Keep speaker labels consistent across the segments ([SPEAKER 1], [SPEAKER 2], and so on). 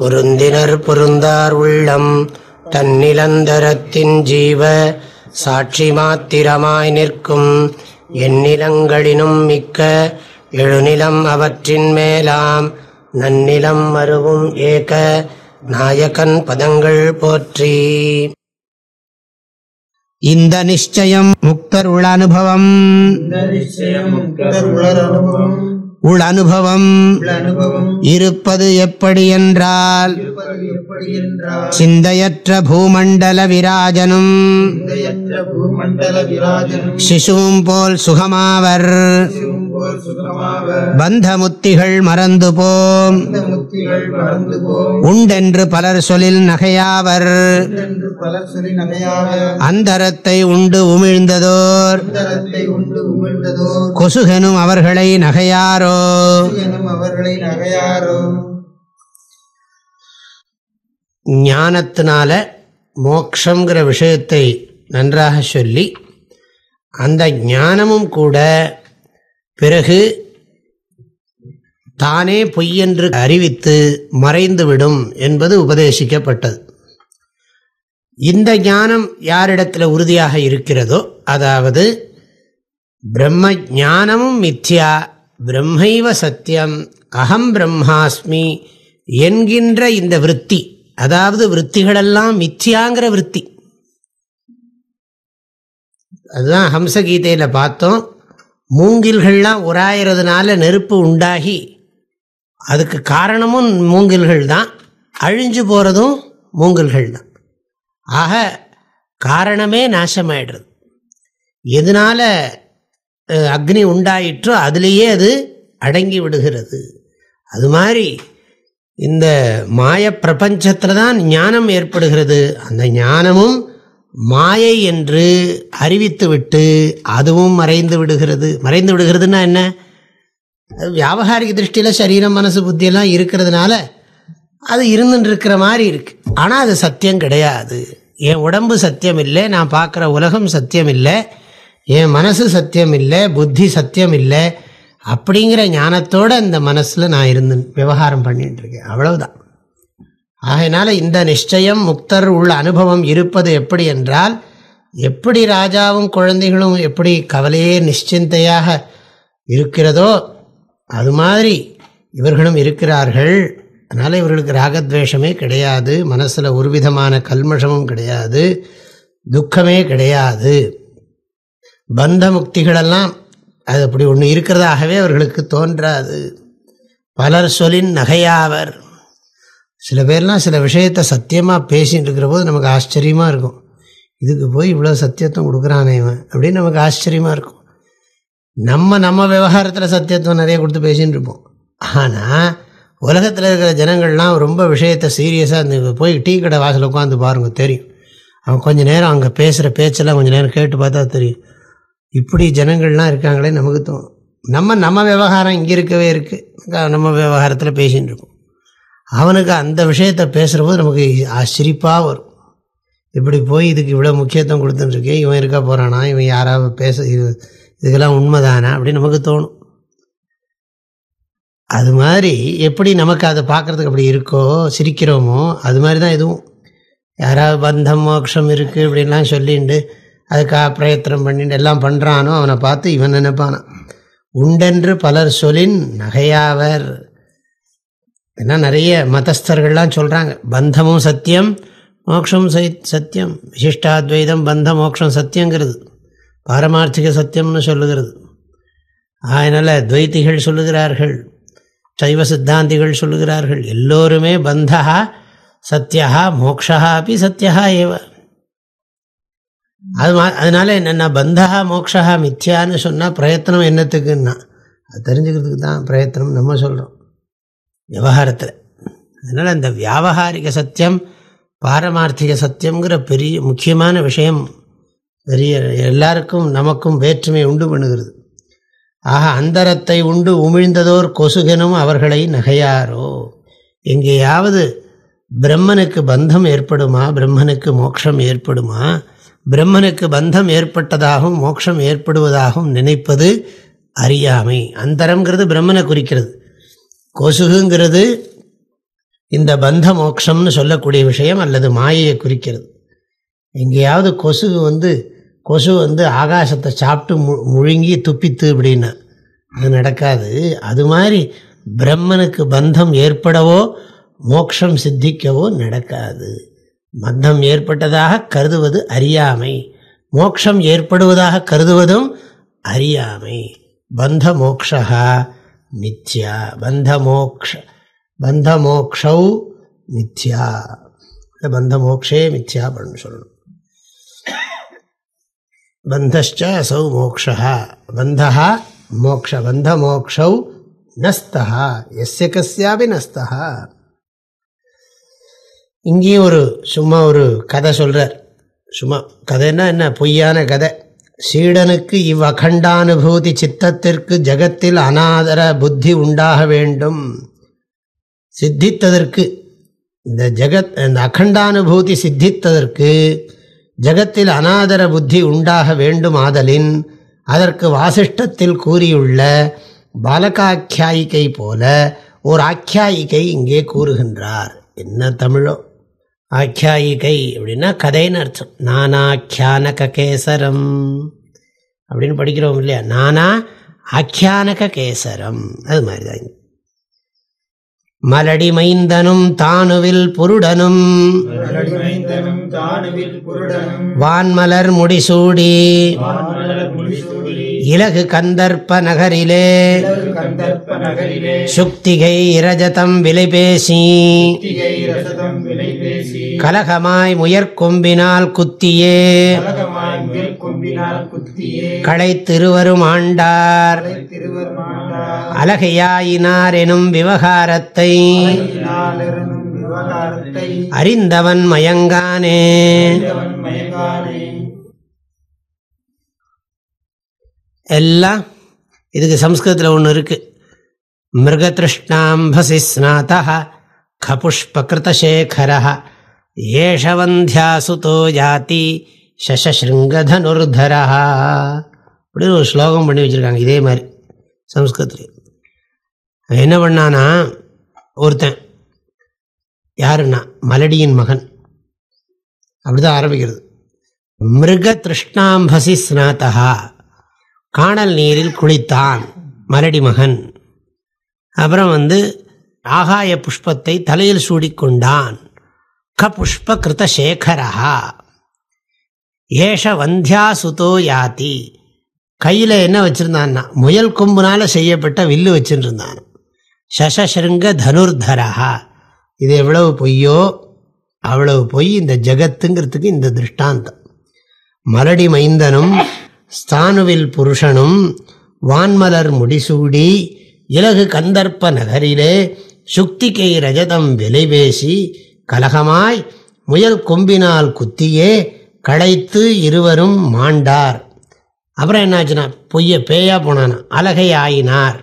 [SPEAKER 1] பொருந்தினர் பொருந்தார் உள்ளம் தன்னிலந்தரத்தின் ஜீவ சாட்சி மாத்திரமாய் நிற்கும் எந்நிலங்களினும் மிக்க எழுநிலம் அவற்றின் மேலாம் நன்னிலம் மறுவும் ஏக நாயகன் பதங்கள் போற்றி இந்த நிச்சயம் முக்தர் உள அனுபவம் உள் அனுபவம் இருப்பது எப்படி என்றால் சிந்தையற்ற பூமண்டல விராஜனும் சிசுவும் போல் சுகமாவர் பந்தமுத்திகள் மறந்து போம் உண்டென்று பலர் சொலில் நகையாவர் அந்தரத்தை உண்டு உமிழ்ந்ததோர் கொசுகனும் அவர்களை நகையாரோ நகையாரோ ஞானத்தினால மோக்ஷங்கிற விஷயத்தை நன்றாக சொல்லி அந்த ஞானமும் கூட பிறகு தானே பொய்யென்று அறிவித்து மறைந்துவிடும் என்பது உபதேசிக்கப்பட்டது இந்த ஞானம் யாரிடத்தில் உறுதியாக இருக்கிறதோ அதாவது பிரம்ம ஞானமும் மித்யா பிரம்மைவ சத்தியம் அகம் பிரம்மாஸ்மி என்கின்ற இந்த விற்பி அதாவது விற்த்திகளெல்லாம் மிச்சியாங்கிற விற்பி அதுதான் ஹம்சகீதையில் பார்த்தோம் மூங்கில்கள்லாம் உராயிறதுனால நெருப்பு உண்டாகி அதுக்கு காரணமும் மூங்கில்கள் தான் அழிஞ்சு போகிறதும் மூங்கில்கள் தான் ஆக காரணமே நாசமாயிடுறது எதனால அக்னி உண்டாயிற்றோ அதுலேயே அது அடங்கி விடுகிறது அது மாதிரி இந்த மாய பிரபஞ்சத்தில் தான் ஞானம் ஏற்படுகிறது அந்த ஞானமும் மாயை என்று அறிவித்துவிட்டு அதுவும் மறைந்து விடுகிறது மறைந்து விடுகிறதுன்னா என்ன வியாபகாரிக திருஷ்டியில் சரீரம் மனசு புத்தியெல்லாம் இருக்கிறதுனால அது இருந்துட்டு இருக்கிற மாதிரி இருக்கு ஆனால் அது சத்தியம் கிடையாது என் உடம்பு சத்தியம் இல்லை நான் பார்க்குற உலகம் சத்தியம் இல்லை என் மனசு சத்தியம் இல்லை புத்தி சத்தியம் இல்லை அப்படிங்கிற ஞானத்தோடு அந்த மனசில் நான் இருந்து விவகாரம் பண்ணிகிட்டு இருக்கேன் அவ்வளவுதான் ஆகையினால இந்த நிச்சயம் முக்தர் உள்ள அனுபவம் இருப்பது எப்படி என்றால் எப்படி ராஜாவும் குழந்தைகளும் எப்படி கவலையே நிச்சிந்தையாக இருக்கிறதோ அது மாதிரி இவர்களும் இருக்கிறார்கள் அதனால் இவர்களுக்கு ராகத்வேஷமே கிடையாது மனசில் ஒரு விதமான கல்மஷமும் கிடையாது துக்கமே கிடையாது பந்த முக்திகளெல்லாம் அது அப்படி ஒன்று இருக்கிறதாகவே அவர்களுக்கு தோன்றாது பலர் சொல்லின் நகையாவர் சில பேர்லாம் சில விஷயத்தை சத்தியமாக பேசிகிட்டு இருக்கிற போது நமக்கு ஆச்சரியமாக இருக்கும் இதுக்கு போய் இவ்வளோ சத்தியத்துவம் கொடுக்குறானே இவன் அப்படின்னு நமக்கு ஆச்சரியமாக இருக்கும் நம்ம நம்ம விவகாரத்தில் சத்தியத்துவம் நிறைய கொடுத்து பேசின்னு இருப்போம் ஆனால் உலகத்தில் இருக்கிற ஜனங்கள்லாம் ரொம்ப விஷயத்தை சீரியஸாக இந்த போய் டீ கடை வாசல் உட்காந்து பாருங்க தெரியும் அவன் கொஞ்சம் நேரம் அங்கே பேசுகிற பேச்செல்லாம் கொஞ்சம் நேரம் கேட்டு பார்த்தா தெரியும் இப்படி ஜனங்கள்லாம் இருக்காங்களே நமக்கு தோணும் நம்ம நம்ம விவகாரம் இங்கே இருக்கவே இருக்குது நம்ம விவகாரத்தில் பேசின்னு இருக்கோம் அவனுக்கு அந்த விஷயத்தை பேசுகிறபோது நமக்கு ஆச்சரிப்பாக வரும் இப்படி போய் இதுக்கு இவ்வளோ முக்கியத்துவம் கொடுத்துட்டுருக்கேன் இவன் இருக்க போகிறானா இவன் யாராவது பேச இது இதுக்கெல்லாம் உண்மைதானா அப்படின்னு நமக்கு தோணும் அது மாதிரி எப்படி நமக்கு அதை பார்க்குறதுக்கு அப்படி இருக்கோ சிரிக்கிறோமோ அது மாதிரி தான் இதுவும் யாராவது பந்தம் மோட்சம் இருக்குது இப்படின்லாம் சொல்லிட்டு அதுக்காக பிரயத்தனம் பண்ணிட்டு எல்லாம் பண்ணுறானோ அவனை பார்த்து இவன் நினைப்பானான் உண்டென்று பலர் சொல்லின் நகையாவர் ஏன்னா நிறைய மதஸ்தர்கள்லாம் சொல்கிறாங்க பந்தமும் சத்தியம் மோட்சம் சத்தியம் விசிஷ்டாத்வைதம் பந்த மோக்ஷம் சத்தியங்கிறது பாரமார்த்திக சத்தியம்னு சொல்லுகிறது அதனால் துவைத்திகள் சொல்லுகிறார்கள் சைவ சித்தாந்திகள் சொல்லுகிறார்கள் எல்லோருமே பந்தா சத்தியா மோக்ஷா அப்படி சத்தியா ஏவா அது மா அதனால என்னென்னா பந்தா மோக்ஷா மித்யான்னு சொன்னால் பிரயத்தனம் என்னத்துக்குன்னா அது தெரிஞ்சுக்கிறதுக்கு தான் பிரயத்தனம் நம்ம சொல்கிறோம் விவகாரத்தில் அதனால் அந்த வியாபகாரிக சத்தியம் பாரமார்த்திக சத்தியங்கிற பெரிய முக்கியமான விஷயம் பெரிய எல்லாருக்கும் நமக்கும் வேற்றுமை உண்டு பண்ணுகிறது ஆக அந்தரத்தை உண்டு உமிழ்ந்ததோர் கொசுகனும் அவர்களை நகையாரோ எங்கேயாவது பிரம்மனுக்கு பந்தம் ஏற்படுமா பிரம்மனுக்கு மோட்சம் ஏற்படுமா பிரம்மனுக்கு பந்தம் ஏற்பட்டதாகவும் மோட்சம் ஏற்படுவதாகவும் நினைப்பது அறியாமை அந்தரங்கிறது பிரம்மனை குறிக்கிறது கொசுகுங்கிறது இந்த பந்த மோக்ஷம்னு சொல்லக்கூடிய விஷயம் அல்லது மாயையை குறிக்கிறது எங்கேயாவது கொசுகு வந்து கொசு வந்து ஆகாசத்தை சாப்பிட்டு மு முழுங்கி துப்பித்து அப்படின்னா அது நடக்காது அது மாதிரி பிரம்மனுக்கு பந்தம் ஏற்படவோ மோக்ஷம் சித்திக்கவோ நடக்காது மந்தம் ஏற்பட்டதாக கருதுவது அறியாமை மோக்ஷம் ஏற்படுவதாக கருதுவதும் அறியாமை பந்த மோக்ஷா மித்யா பந்த மோக்ஷ பந்த மோக்ஷௌ மித்யா பந்த மோக்ஷே மித்யா அப்படின்னு சொல்லணும் பந்தஷ்ட அசௌ மோக்ஷா பந்தா மோக்ஷ பந்த மோக்ஷௌ நஸ்தா எஸ்ய கஸ்யாபி நஸ்தா இங்கேயும் ஒரு சும்மா ஒரு கதை சொல்கிறார் சும்மா கதைன்னா என்ன பொய்யான கதை சீடனுக்கு இவ் அகண்டானுபூதி சித்தத்திற்கு ஜகத்தில் அனாதர புத்தி உண்டாக வேண்டும் சித்தித்ததற்கு இந்த ஜெகத் இந்த அகண்டானுபூதி சித்தித்ததற்கு ஜகத்தில் அனாதர புத்தி உண்டாக வேண்டும் ஆதலின் அதற்கு வாசிஷ்டத்தில் கூறியுள்ள பாலகாக்கியாயிக்கை போல ஒரு ஆக்கியாயிக்கை இங்கே கூறுகின்றார் என்ன தமிழோ ஆக்கியாயிகை அப்படின்னா கதைன்னு அர்த்தம் நானாக்கியானக கேசரம் அப்படின்னு படிக்கிறோம் இல்லையா நானா ஆக்கியானக கேசரம் அது மாதிரிதான் மலடி மைந்தனும் தானுவில் புருடனும் வான்மலர் முடிசூடி இலகு கந்தர்ப்ப நகரிலே சுக்திகை இரஜதம் விலை பேசி கலகமாய் முயற்கொம்பினால் குத்தியே களை திருவரும் ஆண்டார் அலகையாயினார் எனும் விவகாரத்தை அறிந்தவன் மயங்கானே எல்லாம் இதுக்கு சம்ஸ்கிருதத்தில் ஒன்று இருக்குது மிருகதிருஷ்ணாம்பசி ஸ்நாதா கபுஷ்பகிருதசேகரா ஏஷவந்தியாசுதோ ஜாதி சசசிருங்கதனுர்தரா அப்படின்னு ஒரு ஸ்லோகம் பண்ணி வச்சுருக்காங்க இதே மாதிரி சம்ஸ்கிருத்தில் என்ன பண்ணானா ஒருத்தன் யாருன்னா மலடியின் மகன் அப்படிதான் ஆரம்பிக்கிறது மிருக திருஷ்ணாம்பசி ஸ்நாத்தா காணல் நீரில் குளித்தான் மலடி மகன் அப்புறம் வந்து ஆகாய புஷ்பத்தை தலையில் சூடிக்கொண்டான் புஷ்ப கிருத சேகரா ஏஷ வந்தியாசுதோ யாதி கையில் என்ன வச்சுருந்தான்னா முயல் கொம்புனால் செய்யப்பட்ட வில்லு வச்சுருந்தான் சசசருங்க தனுர்தரா இது எவ்வளவு பொய்யோ அவ்வளவு பொய் இந்த ஜகத்துங்கிறதுக்கு இந்த திருஷ்டாந்தம் மலடி மைந்தனும் ஸ்தானுவில் புருஷனும் வான்மலர் முடிசூடி இலகு கந்தர்ப்ப நகரிலே சுக்திகை ரஜதம் விலைபேசி கலகமாய் முயல் கொம்பினால் குத்தியே களைத்து இருவரும் மாண்டார் அப்புறம் என்னாச்சுன்னா பொய்ய பேயா போனானா அழகை ஆயினார்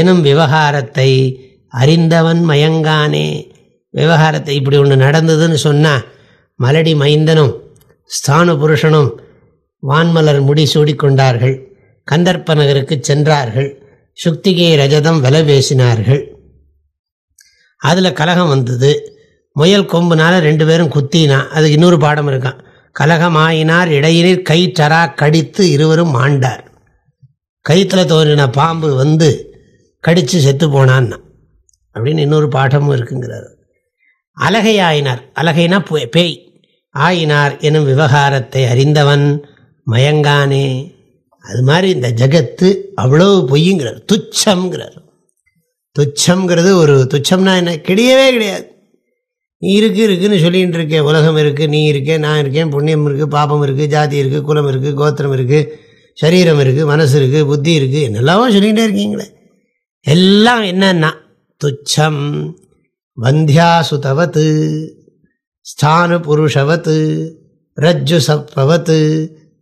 [SPEAKER 1] எனும் விவகாரத்தை அறிந்தவன் மயங்கானே விவகாரத்தை இப்படி ஒன்று நடந்ததுன்னு சொன்ன மலடி மைந்தனும் ஸ்தான புருஷனும் வான்மலர் முடி சூடிக்கொண்டார்கள் கந்தர்ப்ப நகருக்கு சென்றார்கள் சுக்திகை ரஜதம் வில பேசினார்கள் அதில் கலகம் வந்தது முயல் கொம்புனால் ரெண்டு பேரும் குத்தினான் அதுக்கு இன்னொரு பாடம் இருக்கான் கலகமாயினார் கை கைற்றரா கடித்து இருவரும் ஆண்டார் கைத்தில் தோன்றின பாம்பு வந்து கடித்து செத்து போனான்னா அப்படின்னு இன்னொரு பாடமும் இருக்குங்கிறார் அலகை ஆயினார் அலகைனா பேய் ஆயினார் எனும் விவகாரத்தை அறிந்தவன் மயங்கானே அது மாதிரி இந்த ஜகத்து அவ்வளோ பொய்யுங்கிறார் துச்சம்ங்கிறார் துச்சம்ங்கிறது ஒரு துச்சம்னா என்ன கிடையவே கிடையாது நீ இருக்கு இருக்குன்னு சொல்லிகிட்டு இருக்கேன் உலகம் இருக்குது நீ இருக்கேன் நான் இருக்கேன் புண்ணியம் இருக்குது பாபம் இருக்குது ஜாதி இருக்குது குலம் இருக்குது கோத்திரம் இருக்குது சரீரம் இருக்குது மனசு இருக்குது புத்தி இருக்குது என்னெல்லாமோ சொல்லிகிட்டே இருக்கீங்களே எல்லாம் என்னன்னா துச்சம் வந்தியாசுதவத்து ஸ்தானு புருஷவத்து ரஜ்ஜு சப்பவத்து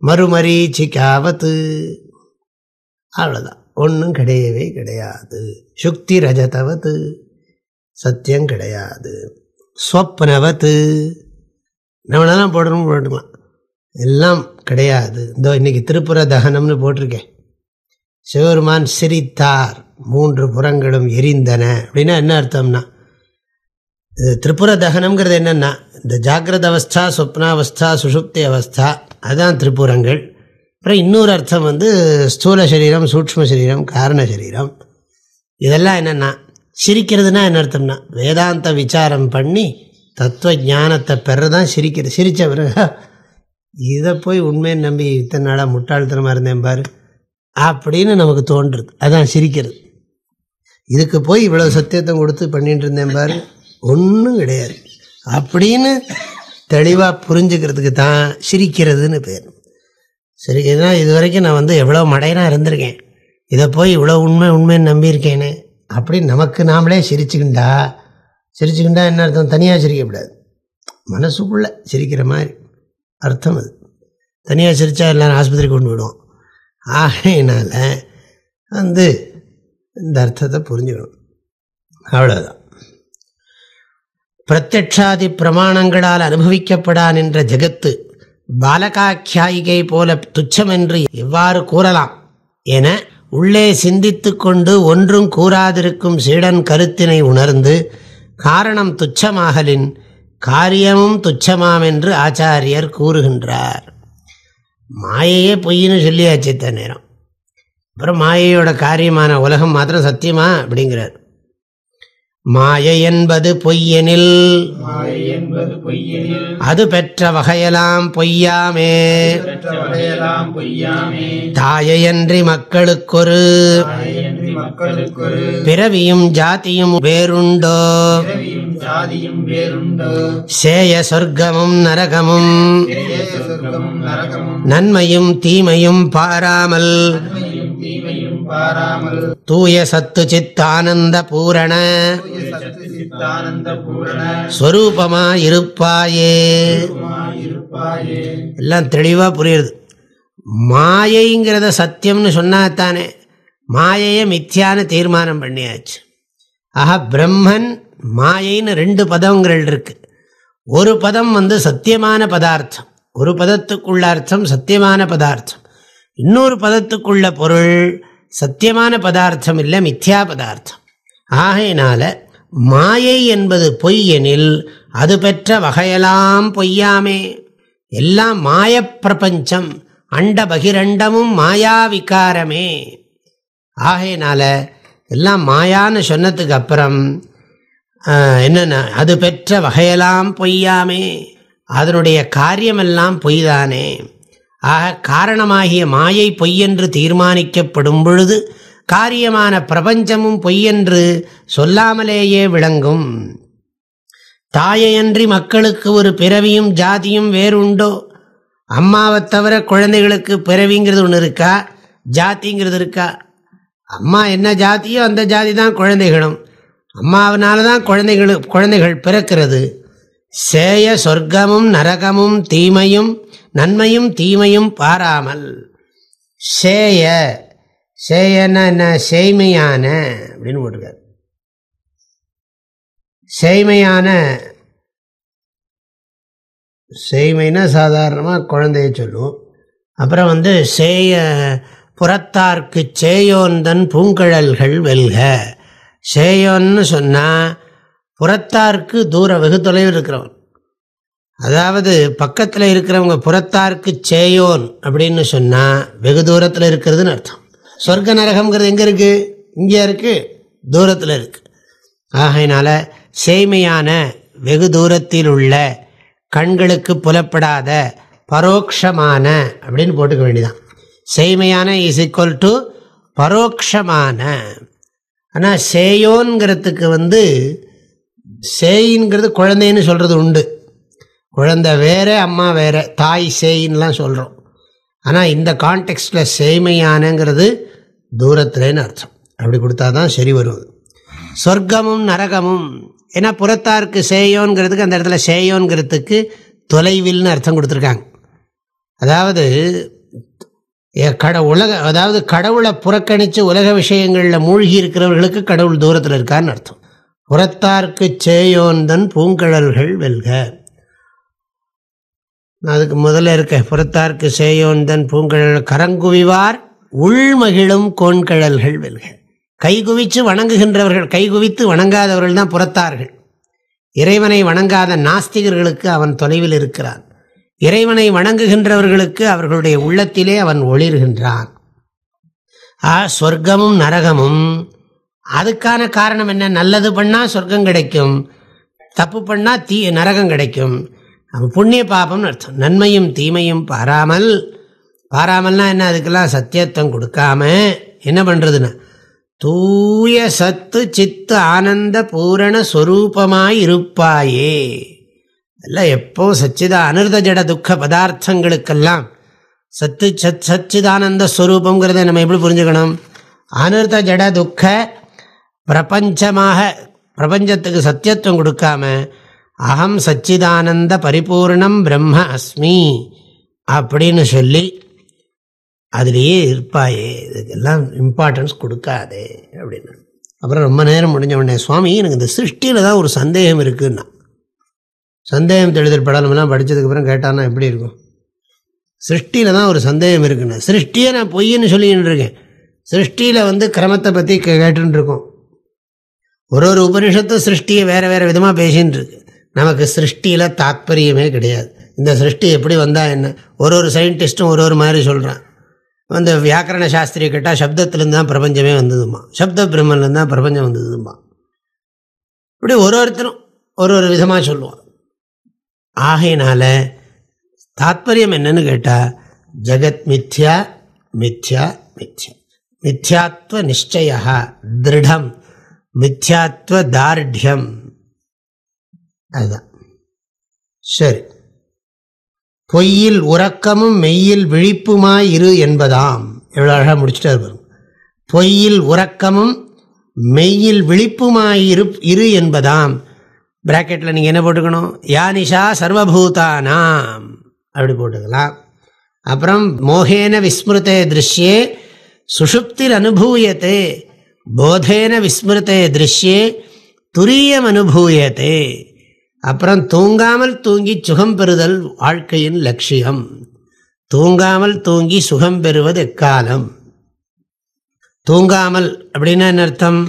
[SPEAKER 1] மறுமரீச்சிக்காவத்து அவ்வளோதான் ஒன்றும் கிடையவே கிடையாது சுக்தி ரஜதவத்து சத்தியம் கிடையாது ஸ்வப்னவத்து நம்மளெல்லாம் போடணும் போட்டுக்கலாம் எல்லாம் கிடையாது இந்த இன்னைக்கு திருப்புற தகனம்னு போட்டிருக்கேன் சிவபெருமான் சிரித்தார் மூன்று புறங்களும் எரிந்தன அப்படின்னா என்ன அர்த்தம்னா இது திரிபுர தகனம்ங்கிறது என்னென்னா இந்த ஜாகிரத அவஸ்தா சொப்னாவஸ்தா சுஷுப்தி அவஸ்தா அதுதான் திரிபுரங்கள் அப்புறம் இன்னொரு அர்த்தம் வந்து ஸ்தூல சரீரம் சூக்ம சரீரம் காரண சரீரம் இதெல்லாம் என்னென்னா சிரிக்கிறதுனா என்ன அர்த்தம்னா வேதாந்த விசாரம் பண்ணி தத்துவ ஞானத்தை பெறதான் சிரிக்கிற சிரித்த பிறகு இதை போய் உண்மையை நம்பி இத்தனை நாளாக முட்டாள்தனமாக இருந்தேன் பாரு அப்படின்னு நமக்கு தோன்றுறது அதான் சிரிக்கிறது இதுக்கு போய் இவ்வளோ சத்தியத்தை கொடுத்து பண்ணிட்டு இருந்தேன் பாரு ஒன்றும் கிடையாது அப்படின்னு தெளிவாக புரிஞ்சுக்கிறதுக்கு தான் சிரிக்கிறதுன்னு பேர் சரி ஏன்னா இது வரைக்கும் நான் வந்து எவ்வளோ மடையனாக இருந்திருக்கேன் இதை போய் இவ்வளோ உண்மை உண்மைன்னு நம்பியிருக்கேனே அப்படி நமக்கு நாமளே சிரிச்சுக்கிண்டா சிரிச்சுக்கிண்டா என்ன அர்த்தம் தனியாக சிரிக்கக்கூடாது மனசுக்குள்ளே சிரிக்கிற மாதிரி அர்த்தம் அது தனியாக சிரித்தா எல்லாரும் ஆஸ்பத்திரிக்கு கொண்டு விடுவோம் ஆகையினால் வந்து இந்த அர்த்தத்தை புரிஞ்சுக்கணும் அவ்வளோதான் பிரத்யட்சாதி பிரமாணங்களால் அனுபவிக்கப்படா நின்ற ஜெகத்து பாலகாக்கியாயிகை போல துச்சம் என்று எவ்வாறு கூறலாம் என உள்ளே சிந்தித்து கொண்டு ஒன்றும் கூறாதிருக்கும் சீடன் கருத்தினை உணர்ந்து காரணம் துச்சமாகலின் காரியமும் துச்சமாம் என்று ஆச்சாரியர் கூறுகின்றார் மாயையே பொய்ன்னு சொல்லியாச்சு நேரம் அப்புறம் மாயையோட காரியமான உலகம் மாத்திரம் சத்தியமா அப்படிங்கிறார் மாயை என்பது பொய்யெனில் அது பெற்ற வகையெல்லாம் பொய்யாமே தாயையன்றி மக்களுக்கொரு பிறவியும் ஜாதியும் வேறுண்டோ சேய சொர்க்கமும் நரகமும் நன்மையும் தீமையும் பாராமல் தூய சத்து சித்தானந்த பூரண ஸ்வரூபமா இருப்பாயே எல்லாம் தெளிவாக புரியுது மாயைங்கிறத சத்தியம்னு சொன்னாத்தானே மாயையை மித்தியான தீர்மானம் பண்ணியாச்சு ஆஹா பிரம்மன் மாயைன்னு ரெண்டு பதங்கள் இருக்கு ஒரு பதம் வந்து சத்தியமான பதார்த்தம் ஒரு பதத்துக்குள்ள அர்த்தம் சத்தியமான பதார்த்தம் இன்னொரு பதத்துக்குள்ள பொருள் சத்தியமான பதார்த்தம் இல்லை மித்யா பதார்த்தம் ஆகையினால மாயை என்பது பொய் எனில் அது பெற்ற வகையெல்லாம் பொய்யாமே எல்லாம் மாயப்பிரபஞ்சம் அண்ட பகிரண்டமும் மாயா விகாரமே ஆகையினால எல்லாம் மாயான்னு சொன்னதுக்கு அப்புறம் என்னென்ன அது பெற்ற வகையெல்லாம் பொய்யாமே அதனுடைய காரியமெல்லாம் பொய்தானே ஆக காரணமாகிய மாயை பொய்யென்று தீர்மானிக்கப்படும் பொழுது காரியமான பிரபஞ்சமும் பொய்யென்று சொல்லாமலேயே விளங்கும் தாயையன்றி மக்களுக்கு ஒரு பிறவியும் ஜாதியும் வேறுண்டோ அம்மாவை தவிர குழந்தைகளுக்கு பிறவிங்கிறது ஒன்று இருக்கா ஜாத்திங்கிறது இருக்கா அம்மா என்ன ஜாதியோ அந்த ஜாதி தான் குழந்தைகளும் அம்மாவனால தான் குழந்தைகளு குழந்தைகள் பிறக்கிறது சேய சொர்க்கமும் நரகமும் தீமையும் நன்மையும் தீமையும் பாராமல் சேய சேயன்னா என்ன செய்மையான அப்படின்னு போட்டிருக்காரு செய்மையான செய்மைனா சாதாரணமாக குழந்தைய சொல்லுவோம் அப்புறம் வந்து சேய புறத்தார்க்கு சேயோந்தன் பூங்கழல்கள் வெல்க சேயோன்னு சொன்னால் புறத்தார்க்கு தூர வெகு தொலைவில் இருக்கிறவன் அதாவது பக்கத்தில் இருக்கிறவங்க புறத்தார்க்கு சேயோன் அப்படின்னு சொன்னால் வெகு தூரத்தில் இருக்கிறதுன்னு அர்த்தம் சொர்க்க நரகங்கிறது எங்கே இருக்குது இங்கே இருக்குது தூரத்தில் இருக்குது ஆகையினால் சேமையான வெகு தூரத்தில் உள்ள கண்களுக்கு புலப்படாத பரோட்சமான அப்படின்னு போட்டுக்க வேண்டியதான் சேமையான இஸ் ஈக்குவல் டு பரோட்சமான ஆனால் சேயோன்கிறதுக்கு வந்து சேயின்கிறது குழந்தைன்னு சொல்கிறது உண்டு குழந்தை வேறு அம்மா வேறு தாய் சேயின்லாம் சொல்கிறோம் ஆனால் இந்த கான்டெக்ஸ்டில் சேமையானங்கிறது தூரத்துலேன்னு அர்த்தம் அப்படி கொடுத்தா தான் சரி வருவது சொர்க்கமும் நரகமும் ஏன்னா புறத்தாருக்கு சேயோங்கிறதுக்கு அந்த இடத்துல சேயோங்கிறதுக்கு தொலைவில்னு அர்த்தம் கொடுத்துருக்காங்க அதாவது கடவுள் உலக அதாவது கடவுளை புறக்கணித்து உலக விஷயங்களில் மூழ்கி இருக்கிறவர்களுக்கு கடவுள் தூரத்தில் இருக்கான்னு அர்த்தம் புறத்தார்க்கு சேயோந்தன் பூங்கழல்கள் வெல்க அதுக்கு முதல்ல இருக்க புறத்தார்க்கு சேயோந்தன் பூங்கழல் கரங்குவிவார் உள்மகிழும் கோண்கழல்கள் வெல்க கைகுவிச்சு வணங்குகின்றவர்கள் கைகுவித்து வணங்காதவர்கள் தான் புறத்தார்கள் இறைவனை வணங்காத நாஸ்திகர்களுக்கு அவன் தொலைவில் இருக்கிறான் இறைவனை வணங்குகின்றவர்களுக்கு அவர்களுடைய உள்ளத்திலே அவன் ஒளிர்கின்றான் ஆ சொர்க்கமும் நரகமும் அதுக்கான காரணம் என்ன நல்லது பண்ணால் சொர்க்கம் கிடைக்கும் தப்பு பண்ணால் தீ நரகம் கிடைக்கும் அப்போ புண்ணிய பாபம்னு அர்த்தம் நன்மையும் தீமையும் பாராமல் பாராமல்னா என்ன அதுக்கெல்லாம் சத்தியத்துவம் கொடுக்காம என்ன பண்ணுறதுன்னா தூய சத்து சித்து ஆனந்த பூரண ஸ்வரூபமாய் இருப்பாயே எல்லாம் எப்போ சச்சித அனிர்த ஜட துக்க பதார்த்தங்களுக்கெல்லாம் சத்து சத் சச்சிதானந்த ஸ்வரூபங்கிறத நம்ம எப்படி புரிஞ்சுக்கணும் அனிர்த ஜட துக்க பிரபஞ்சமாக பிரபஞ்சத்துக்கு சத்தியத்துவம் கொடுக்காம அகம் சச்சிதானந்த பரிபூர்ணம் பிரம்ம அஸ்மி அப்படின்னு சொல்லி அதுலேயே இருப்பாயே இதுக்கெல்லாம் இம்பார்ட்டன்ஸ் கொடுக்காதே அப்படின்னு அப்புறம் ரொம்ப நேரம் முடிஞ்ச உடனே சுவாமி எனக்கு இந்த சிருஷ்டியில் தான் ஒரு சந்தேகம் இருக்குன்னா சந்தேகம் தெளிதல் படலமெல்லாம் படித்ததுக்கப்புறம் கேட்டான்னா எப்படி இருக்கும் சிருஷ்டியில் தான் ஒரு சந்தேகம் இருக்குன்னா சிருஷ்டியை நான் பொய்ன்னு சொல்லின்னு இருக்கேன் சிருஷ்டியில் வந்து கிரமத்தை பற்றி கேட்டுருக்கோம் ஒரு ஒரு உபனிஷத்தும் சிருஷ்டியை வேறு வேறு விதமாக பேசின்னு இருக்கு நமக்கு சிருஷ்டியில் தாத்பரியமே கிடையாது இந்த சிருஷ்டி எப்படி வந்தால் என்ன ஒரு ஒரு சயின்டிஸ்ட்டும் ஒரு ஒரு மாதிரி சொல்கிறான் அந்த வியாக்கரண சாஸ்திரியை கேட்டால் சப்தத்துலேருந்து தான் பிரபஞ்சமே வந்ததுமா சப்த பிரம்மன்லேருந்து தான் பிரபஞ்சம் வந்ததுமா இப்படி ஒரு ஒருத்தரும் ஒரு ஒரு விதமாக சொல்லுவான் ஆகையினால தாத்பரியம் என்னன்னு கேட்டால் ஜெகத் மித்யா மித்யா மித்யா மித்யாத்வ நிச்சயா திருடம் மித்யாத்வ தார்டியம் அதுதான் சரி பொய்யில் உறக்கமும் மெய்யில் விழிப்புமாய் இரு என்பதாம் எவ்வளோ அழகாக முடிச்சுட்டா இருக்கும் பொய்யில் உறக்கமும் மெய்யில் விழிப்புமாய் இரு இரு என்பதாம் பிராக்கெட்டில் நீங்கள் என்ன போட்டுக்கணும் யானிஷா சர்வபூதானாம் அப்படி போட்டுக்கலாம் அப்புறம் மோகேன விஸ்மிருத்தே திருஷ்யே சுஷுப்தில் அனுபூயத்தே போதேன விஸ்மிருத்தே திருஷ்யே துரியம் அனுபூயத்தே அப்புறம் தூங்காமல் தூங்கி சுகம் பெறுதல் வாழ்க்கையின் லட்சியம் தூங்காமல் தூங்கி சுகம் பெறுவது எக்காலம் தூங்காமல் அப்படின்னு அர்த்தம்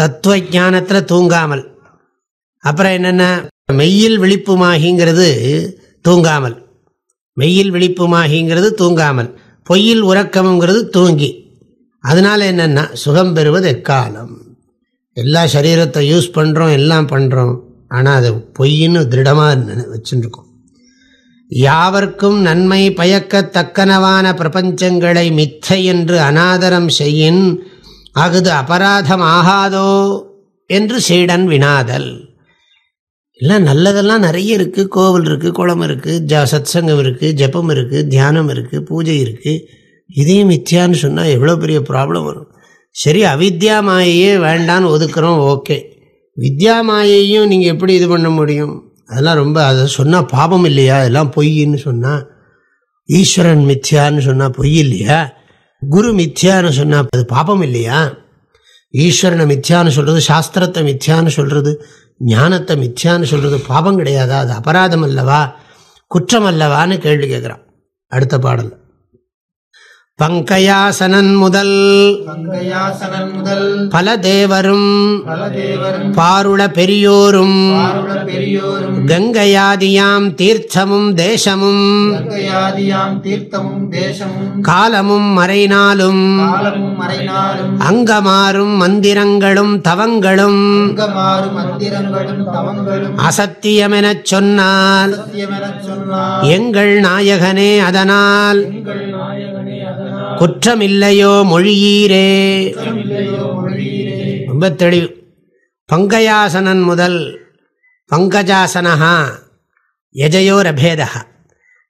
[SPEAKER 1] தத்துவ ஜானத்தில் தூங்காமல் அப்புறம் என்னென்ன மெய்யில் விழிப்புமாகிங்கிறது தூங்காமல் மெய்யில் விழிப்புமாகிங்கிறது தூங்காமல் பொய்யில் உறக்கம்ங்கிறது தூங்கி அதனால் என்னென்னா சுகம் பெறுவது எக்காலம் எல்லா சரீரத்தை யூஸ் பண்ணுறோம் எல்லாம் பண்ணுறோம் ஆனால் அது பொய்ன்னு திருடமாக வச்சுருக்கும் யாவர்க்கும் நன்மை பயக்கத்தக்கனவான பிரபஞ்சங்களை மித்தை என்று அனாதரம் செய்யின் அகுது அபராதம் ஆகாதோ என்று சீடன் வினாதல் எல்லாம் நல்லதெல்லாம் நிறைய இருக்குது கோவில் இருக்குது குளம் இருக்குது ஜ சத்சங்கம் இருக்குது ஜப்பம் இருக்குது தியானம் இருக்குது பூஜை இருக்குது இதையும் மித்தியான்னு சொன்னால் எவ்வளோ பெரிய ப்ராப்ளம் வரும் சரி அவித்யா மாயையே வேண்டான்னு ஒதுக்குறோம் ஓகே வித்யா மாயையும் நீங்கள் எப்படி இது பண்ண முடியும் அதெல்லாம் ரொம்ப அதை சொன்னால் பாபம் இல்லையா அதெல்லாம் பொய்ன்னு சொன்னால் ஈஸ்வரன் மித்யான்னு சொன்னால் பொய் இல்லையா குரு மித்யான்னு சொன்னால் அது பாபம் இல்லையா ஈஸ்வரனை மித்யான்னு சொல்கிறது சாஸ்திரத்தை மித்யான்னு சொல்கிறது ஞானத்தை மித்யான்னு சொல்கிறது பாபம் கிடையாதா அது அபராதம் அல்லவா குற்றம் அல்லவான்னு கேள்வி கேட்குறான் அடுத்த பாடலில் பங்கையாசனன் முதல் முதல் பல தேவரும் பாருள பெரியோரும் கங்கையாதியாம் தீர்த்தமும் தேசமும் காலமும் மறைநாளும் அங்கமாறும் மந்திரங்களும் தவங்களும் அசத்தியமெனச் சொன்னால் எங்கள் நாயகனே அதனால் குற்றமில்லையோ மொழியீரே ரொம்ப தெளிவு பங்கயாசனன் முதல் பங்கஜாசனா யஜயோரபேதா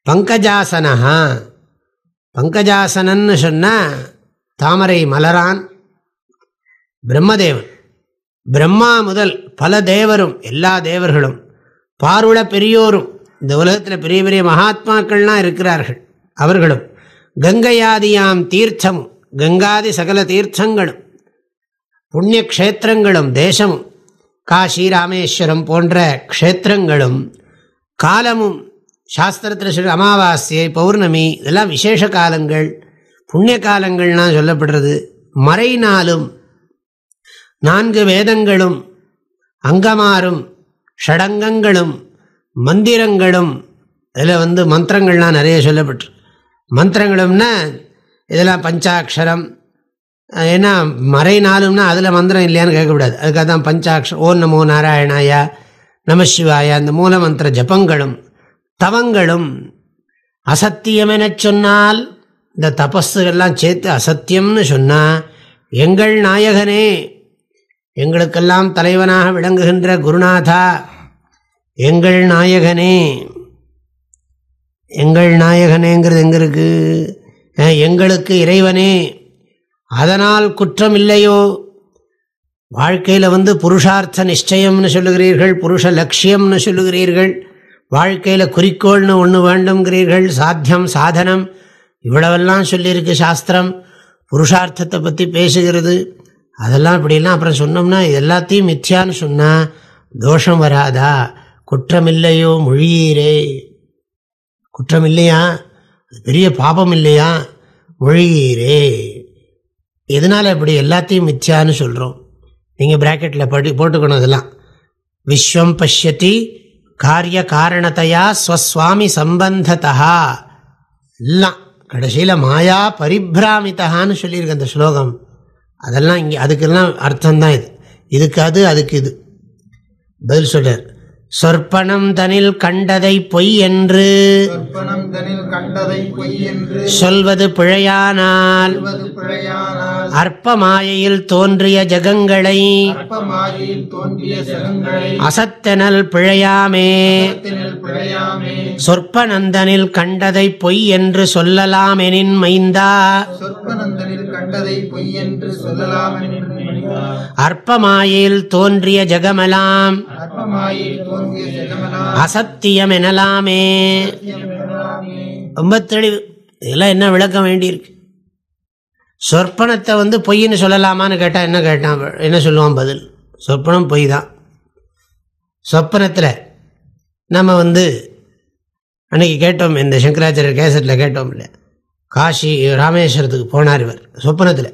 [SPEAKER 1] பங்கஜாசனஹா பங்கஜாசனன்னு சொன்ன தாமரை மலரான் பிரம்மதேவன் பிரம்மா முதல் பல தேவரும் எல்லா தேவர்களும் பார்வுள பெரியோரும் இந்த உலகத்தில் பெரிய பெரிய மகாத்மாக்கள்லாம் இருக்கிறார்கள் அவர்களும் கங்கையாதியாம் தீர்த்தம் கங்காதி சகல தீர்த்தங்களும் புண்ணிய க்ஷேத்திரங்களும் தேசமும் காஷி ராமேஸ்வரம் போன்ற க்ஷேத்திரங்களும் காலமும் சாஸ்திரத்தில் சொல்லி அமாவாசை பௌர்ணமி இதெல்லாம் விசேஷ காலங்கள் புண்ணிய காலங்கள்லாம் சொல்லப்படுறது மறை நாளும் நான்கு வேதங்களும் அங்கமாறும் ஷடங்கங்களும் மந்திரங்களும் அதில் வந்து மந்திரங்கள்லாம் நிறைய சொல்லப்பட்டு மந்திரங்களும்னா இதெல்லாம் பஞ்சாட்சரம் ஏன்னா மறை நாளும்னா அதில் மந்திரம் இல்லையான்னு கேட்கக்கூடாது அதுக்காக தான் பஞ்சாட்சரம் ஓ நமோ நாராயணாயா நமசிவாயா அந்த மூலமந்திர ஜபங்களும் தவங்களும் அசத்தியம் என சொன்னால் இந்த தபஸுகள்லாம் சேர்த்து அசத்தியம்னு சொன்னால் எங்கள் நாயகனே எங்களுக்கெல்லாம் தலைவனாக விளங்குகின்ற குருநாதா எங்கள் நாயகனே எங்கள் நாயகனேங்கிறது எங்க இருக்கு எங்களுக்கு இறைவனே அதனால் குற்றம் இல்லையோ வாழ்க்கையில் வந்து புருஷார்த்த நிச்சயம்னு சொல்லுகிறீர்கள் புருஷ லட்சியம்னு சொல்லுகிறீர்கள் வாழ்க்கையில் குறிக்கோள்னு ஒன்று வேண்டும்ங்கிறீர்கள் சாத்தியம் சாதனம் இவ்வளவெல்லாம் சொல்லியிருக்கு சாஸ்திரம் புருஷார்த்தத்தை பற்றி பேசுகிறது அதெல்லாம் இப்படிலாம் அப்புறம் சொன்னோம்னா எல்லாத்தையும் மித்யான்னு சொன்னால் தோஷம் வராதா குற்றமில்லையோ மொழியீரே குற்றம் இல்லையா அது பெரிய பாபம் இல்லையா மொழிகிறே எதனால் இப்படி எல்லாத்தையும் மிச்சான்னு சொல்கிறோம் நீங்கள் ப்ராக்கெட்டில் படி போட்டுக்கணும் இதெல்லாம் விஸ்வம் பஷ்யத்தி காரிய காரணத்தையா ஸ்வஸ்வாமி சம்பந்ததா எல்லாம் கடைசியில் மாயா பரிபிராமிதான்னு சொல்லியிருக்கு அந்த ஸ்லோகம் அதெல்லாம் இங்கே அதுக்கெல்லாம் அர்த்தம்தான் இது இதுக்கு அது அதுக்கு இது பதில் சொல்கிறார் சொற்பனம் தனில் கண்டதை பொய் என்று சொல்வது பிழையானால் அற்பமாயையில் தோன்றிய ஜகங்களை அசத்தெனல் பிழையாமே சொற்பனந்தனில் கண்டதை பொய் என்று சொல்லலாமெனின் மைந்தா கண்டதை சொல்லலாம் அற்பமாயில் தோன்றிய ஜெகமெலாம் அசத்தியம் எனலாமே ரொம்ப தெளிவு இதெல்லாம் என்ன விளக்கம் வேண்டியிருக்கு சொற்பனத்தை வந்து பொய்ன்னு சொல்லலாமான்னு கேட்டால் என்ன கேட்டான் என்ன சொல்லுவான் பதில் சொற்பனம் பொய் தான் சொப்பனத்தில் நம்ம வந்து அன்றைக்கி கேட்டோம் இந்த சங்கராச்சாரியர் கேசட்டில் கேட்டோம் இல்லை காஷி ராமேஸ்வரத்துக்கு போனார் இவர் சொப்பனத்தில்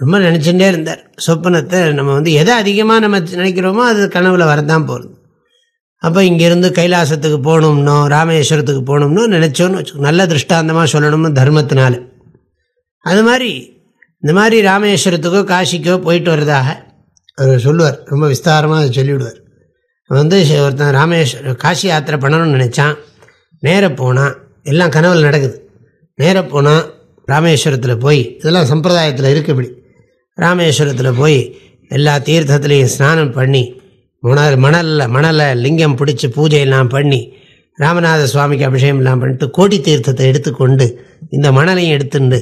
[SPEAKER 1] ரொம்ப நினச்சிட்டே இருந்தார் சொப்பனத்தை நம்ம வந்து எதை அதிகமாக நம்ம நினைக்கிறோமோ அது கனவில் வரதான் போகிறது அப்போ இங்கேருந்து கைலாசத்துக்கு போகணும்னோ ராமேஸ்வரத்துக்கு போகணும்னோ நினச்சோன்னு வச்சுக்கோ நல்ல திருஷ்டாந்தமாக சொல்லணும்னு தர்மத்தினால அது மாதிரி இந்த மாதிரி ராமேஸ்வரத்துக்கோ காசிக்கோ போயிட்டு வர்றதாக அவர் சொல்லுவார் ரொம்ப விஸ்தாரமாக சொல்லிவிடுவார் வந்து ஒருத்தன் ராமேஸ்வரம் காசி யாத்திரை பண்ணணும்னு நினச்சான் நேர போனால் எல்லாம் கனவில் நடக்குது நேராக போனால் ராமேஸ்வரத்தில் போய் இதெல்லாம் சம்பிரதாயத்தில் இருக்குது இப்படி ராமேஸ்வரத்தில் போய் எல்லா தீர்த்தத்துலேயும் ஸ்நானம் பண்ணி மணல் மணலில் மணலை லிங்கம் பிடிச்சி பூஜையெல்லாம் பண்ணி ராமநாத சுவாமிக்கு அபிஷேகம் எல்லாம் பண்ணிட்டு கோடி தீர்த்தத்தை எடுத்துக்கொண்டு இந்த மணலையும் எடுத்துண்டு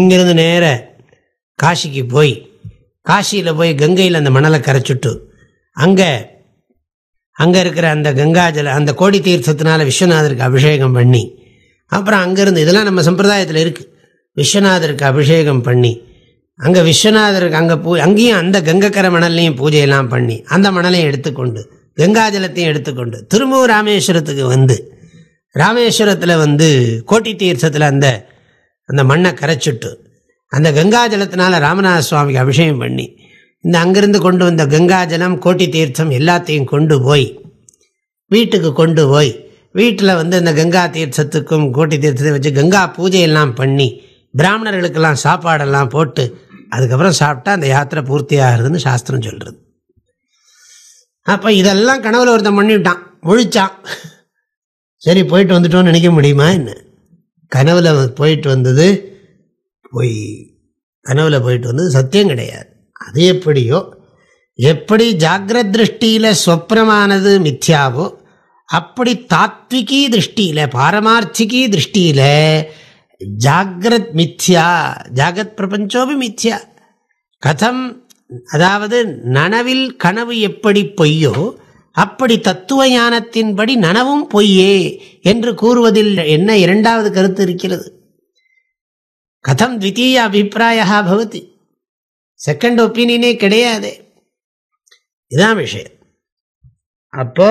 [SPEAKER 1] இங்கேருந்து நேர காஷிக்கு போய் காஷியில் போய் கங்கையில் அந்த மணலை கரைச்சுட்டு அங்கே அங்கே இருக்கிற அந்த கங்காஜல அந்த கோடி தீர்த்தத்தினால விஸ்வநாதருக்கு அபிஷேகம் பண்ணி அப்புறம் அங்கேருந்து இதெல்லாம் நம்ம சம்பிரதாயத்தில் இருக்குது விஸ்வநாதருக்கு அபிஷேகம் பண்ணி அங்கே விஸ்வநாதருக்கு அங்கே பூ அங்கேயும் அந்த கங்கக்கரை மணல்லையும் பூஜையெல்லாம் பண்ணி அந்த மணலையும் எடுத்துக்கொண்டு கங்காஜலத்தையும் எடுத்துக்கொண்டு திரும்பவும் ராமேஸ்வரத்துக்கு வந்து ராமேஸ்வரத்தில் வந்து கோட்டி தீர்த்தத்தில் அந்த அந்த மண்ணை கரைச்சிட்டு அந்த கங்காஜலத்தினால ராமநாத சுவாமிக்கு அபிஷேகம் பண்ணி இந்த அங்கிருந்து கொண்டு வந்த கங்காஜலம் கோட்டி தீர்த்தம் எல்லாத்தையும் கொண்டு போய் வீட்டுக்கு கொண்டு போய் வீட்டில் வந்து இந்த கங்கா தீர்த்தத்துக்கும் கோட்டி தீர்த்தத்தையும் வச்சு கங்கா பூஜையெல்லாம் பண்ணி பிராமணர்களுக்கெல்லாம் சாப்பாடெல்லாம் போட்டு அதுக்கப்புறம் சாப்பிட்டா அந்த யாத்திரை பூர்த்தி ஆகிறதுன்னு சாஸ்திரம் சொல்கிறது அப்போ இதெல்லாம் கனவில் ஒருத்தன் பண்ணிவிட்டான் முழிச்சான் சரி போயிட்டு வந்துட்டோன்னு நினைக்க முடியுமா என்ன கனவில் போயிட்டு வந்தது போய் கனவில் போயிட்டு வந்தது சத்தியம் கிடையாது அது எப்படியோ எப்படி ஜாகிர திருஷ்டியில் சொப்னமானது மித்யாவோ அப்படி தாத்விகி திருஷ்டியில் பாரமார்த்திகி திருஷ்டியில் ஜாகிரத் மித்யா ஜாகத் பிரபஞ்சோபி மித்யா கதம் அதாவது நனவில் கனவு எப்படி பொய்யோ அப்படி தத்துவ ஞானத்தின்படி நனவும் பொய்யே என்று கூறுவதில் என்ன இரண்டாவது கருத்து இருக்கிறது கதம் த்வித்தீய அபிப்பிராயா பவதி செகண்ட் ஒப்பீனியனே கிடையாது இதான் விஷயம் அப்போ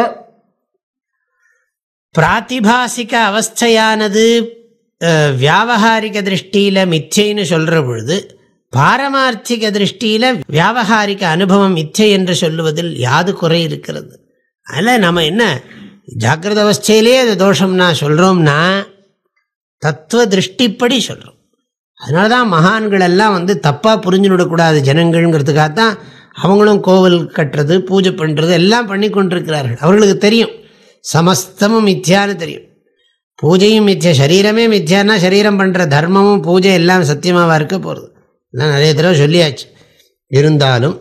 [SPEAKER 1] பிராத்திபாசிக அவஸ்தையானது வியாபகாரிக திருஷ்டியில் மிச்சைன்னு சொல்கிற பொழுது பாரமார்த்திக திருஷ்டியில் வியாபகாரிக அனுபவம் மிச்சை என்று சொல்லுவதில் யாது குறை இருக்கிறது அதில் நம்ம என்ன ஜாக்கிரத அவஸ்தையிலே அது தோஷம்னா சொல்கிறோம்னா தத்துவ திருஷ்டிப்படி சொல்கிறோம் அதனால தான் மகான்கள் எல்லாம் வந்து தப்பாக புரிஞ்சுவிடக்கூடாது ஜனங்கள்ங்கிறதுக்காக தான் அவங்களும் கோவில் கட்டுறது பூஜை பண்ணுறது எல்லாம் பண்ணி கொண்டிருக்கிறார்கள் அவர்களுக்கு தெரியும் சமஸ்தமும் மித்யான்னு தெரியும் பூஜையும் மித்யா சரீரமே மித்யான்னா சரீரம் பண்ணுற தர்மமும் பூஜை எல்லாம் சத்தியமாக இருக்க போகிறது நான் நிறைய தடவை சொல்லியாச்சு இருந்தாலும்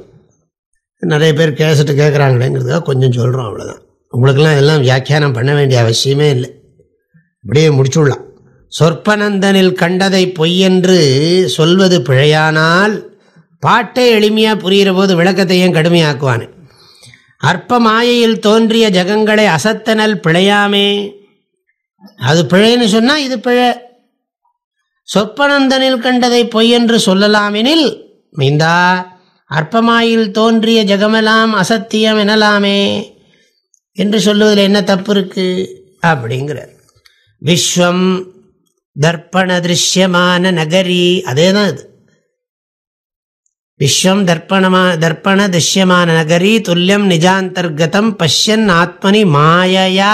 [SPEAKER 1] நிறைய பேர் கேசிட்டு கேட்குறாங்களேங்கிறதுக்காக கொஞ்சம் சொல்கிறோம் அவ்வளோதான் உங்களுக்கெல்லாம் எல்லாம் வியாக்கியானம் பண்ண வேண்டிய அவசியமே இல்லை அப்படியே முடிச்சுடலாம் சொற்பநந்தனில் கண்டதை பொய்யென்று சொல்வது பிழையானால் பாட்டை எளிமையாக புரிகிற போது விளக்கத்தையும் கடுமையாக்குவானே அற்ப மாயையில் தோன்றிய ஜகங்களை அசத்தனல் பிழையாமே அது பிழைன்னு சொன்னால் இது பிழை சொப்பனந்தனில் கண்டதை பொய்யென்று சொல்லலாமெனில் மீந்தா அற்பமாயில் தோன்றிய ஜகமெல்லாம் அசத்தியம் எனலாமே என்று சொல்லுவதில் என்ன தப்பு இருக்கு அப்படிங்கிறார் விஸ்வம் தர்ப்பண திருஷ்யமான நகரி அதே தான் இது விஸ்வம் தர்ப்பணமா தர்ப்பண திருஷ்யமான நகரி துல்லியம் நிஜாந்தர்கதம் பஷ்யன் ஆத்மனி மாயையா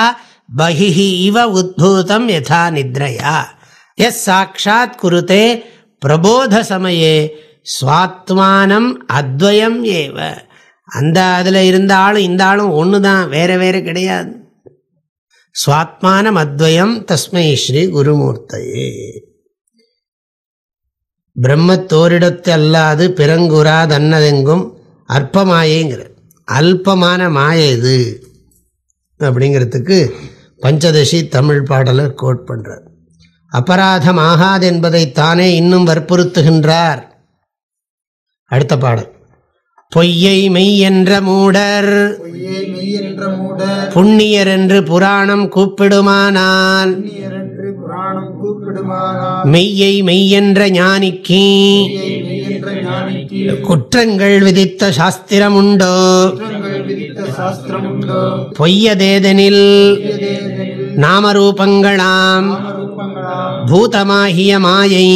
[SPEAKER 1] பகிஹி இவ உத்பூதம் யதா நித்ரையா எஸ் சாட்சாத் குருத்தே பிரபோத சமயே சுவாத்மானம் அத்வயம் ஏவ அந்த அதில் இருந்த ஆளும் இந்த ஆளும் ஒன்று தான் வேற வேறு கிடையாது சுவாத்மானம் அத்வயம் தஸ்மை ஸ்ரீ குருமூர்த்தையே பிரம்மத்தோரிடத்து அல்லாது பிறங்குறாதன்னதெங்கும் அற்பமாயேங்கிற அல்பமான மாய இது அப்படிங்கிறதுக்கு பஞ்சதசி தமிழ் பாடலர் கோட் பண்ணுறார் அபராதம் ஆகாது என்பதை தானே இன்னும் வற்புறுத்துகின்றார் அடுத்த பாடல் பொய்யை மெய் என்ற மூடர் புண்ணியர் என்று புராணம் கூப்பிடுமானால் மெய்யை மெய்யென்ற ஞானிக்கு குற்றங்கள் விதித்த சாஸ்திரம் உண்டோ பொய்யதேதெனில் நாமரூபங்களாம் பூதமாகிய மாயை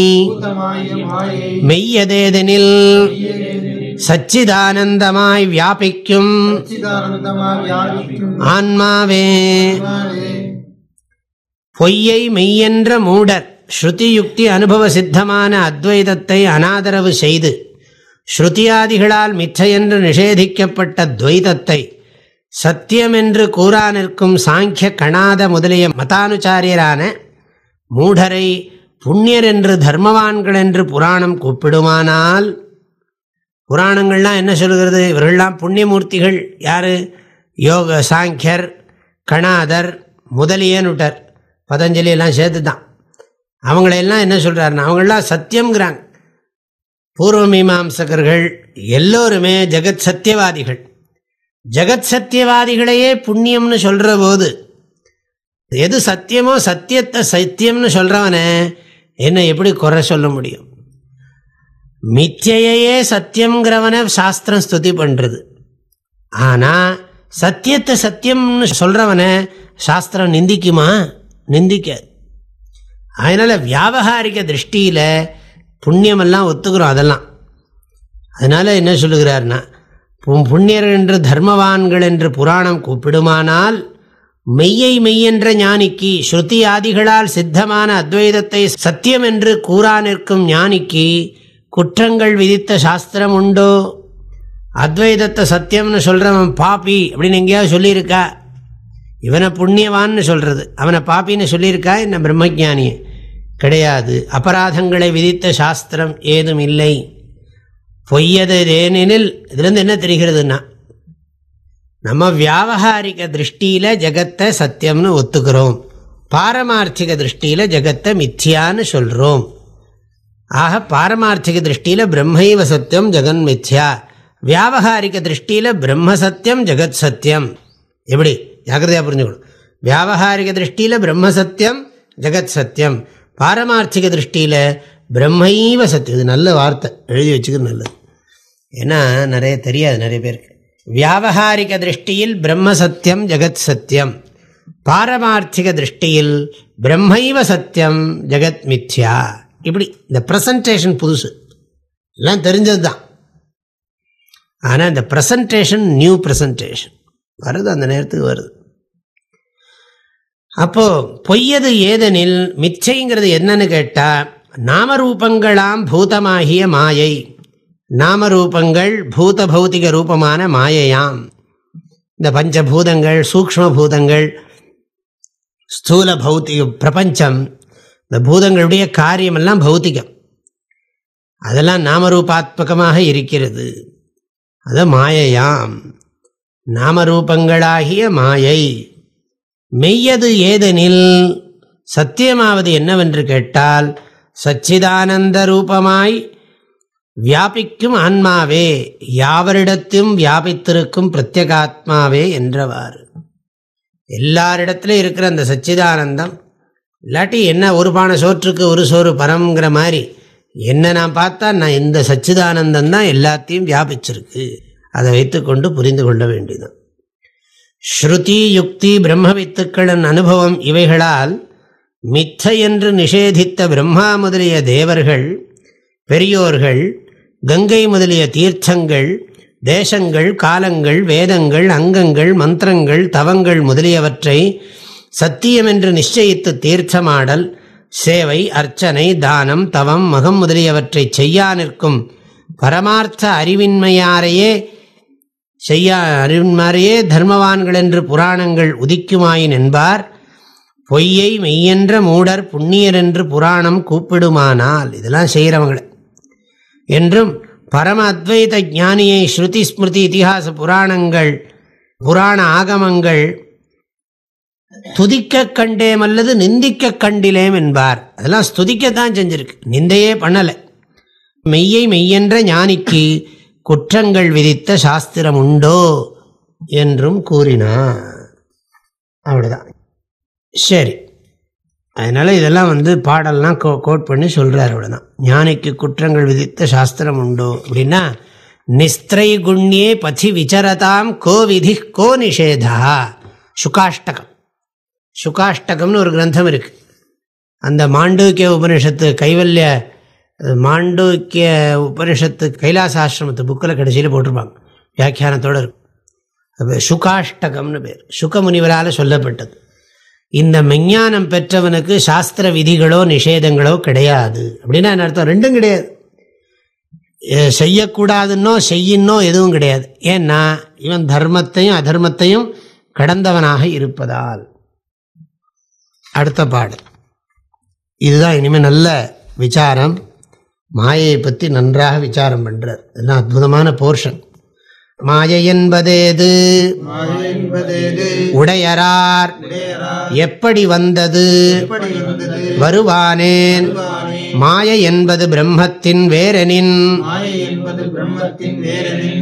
[SPEAKER 1] மெய்யதேதெனில் சச்சிதானந்தமாய் வியாபிக்கும் ஆன்மாவே பொய்யை மெய்யென்ற மூடர் ஸ்ருதி யுக்தி அனுபவ சித்தமான அத்வைதத்தை அனாதரவு செய்து ஸ்ருதியாதிகளால் மிச்சையென்று நிஷேதிக்கப்பட்ட துவைதத்தை சத்தியமென்று கூறா நிற்கும் சாங்கிய கணாத முதலிய மதானுச்சாரியரான மூடரை புண்ணியர் என்று தர்மவான்கள் என்று புராணம் கூப்பிடுமானால் புராணங்கள்லாம் என்ன சொல்கிறது இவர்கள்லாம் புண்ணியமூர்த்திகள் யார் யோக சாங்கியர் கணாதர் முதலியனுடர் பதஞ்சலி எல்லாம் சேர்த்து தான் அவங்களெல்லாம் என்ன சொல்கிறாருன்னா அவங்களாம் சத்தியங்கிறாங்க பூர்வ மீமாம்சகர்கள் எல்லோருமே ஜெகத் சத்தியவாதிகள் ஜெகத் சத்தியவாதிகளையே புண்ணியம்னு சொல்கிற போது எது சத்தியமோ சத்தியத்தை சத்தியம்னு சொல்கிறவனே என்ன எப்படி குறை சொல்ல முடியும் மித்தியையே சத்தியங்கிறவனை சாஸ்திரம் ஸ்துதி பண்ணுறது ஆனால் சத்தியத்தை சத்தியம்னு சொல்கிறவனை சாஸ்திரம் நிந்திக்குமா நிந்திக்காது அதனால் வியாபகாரிக திருஷ்டியில் புண்ணியமெல்லாம் ஒத்துக்கிறோம் அதெல்லாம் அதனால் என்ன சொல்லுகிறார்னா புண்ணியர் என்று தர்மவான்கள் என்று புராணம் கூப்பிடுமானால் மெய்யை மெய்யென்ற ஞானிக்கு ஸ்ருதி ஆதிகளால் சித்தமான அத்வைதத்தை சத்தியம் என்று கூறா நிற்கும் ஞானிக்கு குற்றங்கள் விதித்த சாஸ்திரம் உண்டோ அத்வைதத்தை சத்தியம்னு சொல்கிறவன் பாப்பி அப்படின்னு எங்கேயாவது சொல்லியிருக்கா இவனை புண்ணியவான்னு சொல்கிறது அவனை பாப்பின்னு சொல்லியிருக்கா என்ன பிரம்மஜானியை கிடையாது அபராதங்களை விதித்த சாஸ்திரம் ஏதும் இல்லை பொய்யது ஏனெனில் இதுலேருந்து என்ன தெரிகிறதுன்னா நம்ம வியாபகாரிக திருஷ்டியில் ஜெகத்தை சத்தியம்னு ஒத்துக்கிறோம் பாரமார்த்திக திருஷ்டியில் ஜெகத்தை மித்யான்னு சொல்கிறோம் ஆக பாரமார்த்திக திருஷ்டியில் பிரம்மைவ சத்தியம் ஜெகன் மித்யா வியாபகாரிக திருஷ்டியில் பிரம்ம சத்தியம் ஜெகத் சத்தியம் எப்படி ஜாக்கிரதையாக புரிஞ்சுக்கணும் வியாபகாரிக திருஷ்டியில் பிரம்ம சத்தியம் ஜெகத் சத்தியம் பாரமார்த்திக திருஷ்டியில் பிரம்மைவ சத்தியம் இது நல்ல வார்த்தை எழுதி வச்சுக்கிறது நல்லது ஏன்னா நிறைய தெரியாது நிறைய பேருக்கு வியாபகாரிக திருஷ்டியில் பிரம்ம சத்தியம் ஜெகத் சத்தியம் பாரமார்த்திக திருஷ்டியில் பிரம்மைவ சத்தியம் ஜெகத் மித்யா இப்படி இந்த ப்ரெசன்டேஷன் புதுசு எல்லாம் தெரிஞ்சது தான் ஆனால் இந்த ப்ரெசன்டேஷன் நியூ ப்ரெசன்டேஷன் வருது அந்த நேரத்துக்கு வருது அப்போது பொய்யது ஏதெனில் மிச்சைங்கிறது என்னன்னு கேட்டால் நாமரூபங்களாம் பூதமாகிய மாயை நாமரூபங்கள் பூத பௌத்திக ரூபமான மாயையாம் இந்த பஞ்சபூதங்கள் சூக்ம பூதங்கள் ஸ்தூல பௌத்திக பிரபஞ்சம் இந்த பூதங்களுடைய காரியமெல்லாம் பௌத்திகம் அதெல்லாம் நாமரூபாத்மகமாக இருக்கிறது அது மாயையாம் நாமரூபங்களாகிய மாயை மெய்யது ஏதெனில் சத்தியமாவது என்னவென்று கேட்டால் சச்சிதானந்த ரூபமாய் வியாபிக்கும் ஆன்மாவே யாவரிடத்தையும் வியாபித்திருக்கும் பிரத்யகாத்மாவே என்றவாறு எல்லாரிடத்துலையும் இருக்கிற அந்த சச்சிதானந்தம் இல்லாட்டி என்ன ஒரு பானை சோற்றுக்கு ஒரு சோறு பரம்ங்கிற மாதிரி என்ன நான் பார்த்தா நான் இந்த சச்சிதானந்தம் தான் எல்லாத்தையும் வியாபிச்சிருக்கு அதை வைத்துக்கொண்டு புரிந்து கொள்ள வேண்டியதான் ஸ்ருதி யுக்தி பிரம்ம வித்துக்களின் அனுபவம் இவைகளால் மித்த என்று நிஷேதித்த பிரம்மா முதலிய தேவர்கள் பெரியோர்கள் கங்கை முதலிய தீர்த்தங்கள் தேசங்கள் காலங்கள் வேதங்கள் அங்கங்கள் மந்திரங்கள் தவங்கள் முதலியவற்றை சத்தியம் என்று நிச்சயித்து தீர்த்தமாடல் சேவை அர்ச்சனை தானம் தவம் மகம் முதலியவற்றை செய்யா நிற்கும் பரமார்த்த அறிவின்மையாரையே செய்யா அறிவின் மாதிரியே தர்மவான்கள் என்று புராணங்கள் உதிக்குமாயின் என்பார் பொய்யை மெய்யென்ற மூடர் புண்ணியர் என்று புராணம் கூப்பிடுமானால் இதெல்லாம் செய்கிறவங்களை என்றும் பரம அத்வைத ஞானியை ஸ்ருதி ஸ்மிருதி இதிகாச புராணங்கள் புராண ஆகமங்கள் துதிக்க கண்டேம் அல்லது நிந்திக்க கண்டிலேம் என்பார் அதெல்லாம் ஸ்துதிக்கத்தான் செஞ்சிருக்கு நிந்தையே பண்ணலை மெய்யை மெய்யென்ற ஞானிக்கு குற்றங்கள் விதித்த சாஸ்திரம் உண்டோ என்றும் கூறினார் அவ்வளோதான் சரி அதனால் இதெல்லாம் வந்து பாடல்லாம் கோ கோட் பண்ணி சொல்கிறார் அவ்வளோதான் ஞானிக்கு குற்றங்கள் விதித்த சாஸ்திரம் உண்டோ அப்படின்னா நிஸ்திரை குண்யே பதி விசரதாம் கோ விதி கோ நிஷேதா சுகாஷ்டகம் சுகாஷ்டகம்னு ஒரு கிரந்தம் இருக்குது அந்த மாண்டூக்கிய உபனிஷத்து கைவல்ய மாண்டோக்கிய உபனிஷத்து கைலாசாசிரமத்து புக்கில் கடைசியில் போட்டிருப்பாங்க வியாக்கியானத்தோடு இருக்கும் அது சுகாஷ்டகம்னு பேர் சுக முனிவரால் சொல்லப்பட்டது இந்த மெஞ்ஞானம் பெற்றவனுக்கு சாஸ்திர விதிகளோ நிஷேதங்களோ கிடையாது அப்படின்னா என்ன அர்த்தம் ரெண்டும் கிடையாது செய்யக்கூடாதுன்னோ செய்யின்னோ எதுவும் கிடையாது ஏன்னா இவன் தர்மத்தையும் அதர்மத்தையும் கடந்தவனாக இருப்பதால் அடுத்த பாடல் இதுதான் இனிமேல் நல்ல விசாரம் மாயையை பற்றி நன்றாக விசாரம் பண்ணுறார் இதெல்லாம் அற்புதமான போர்ஷன் மாயை என்பதேது உடையரார் எப்படி வந்தது வருவானேன் மாயை என்பது பிரம்மத்தின் வேரனின்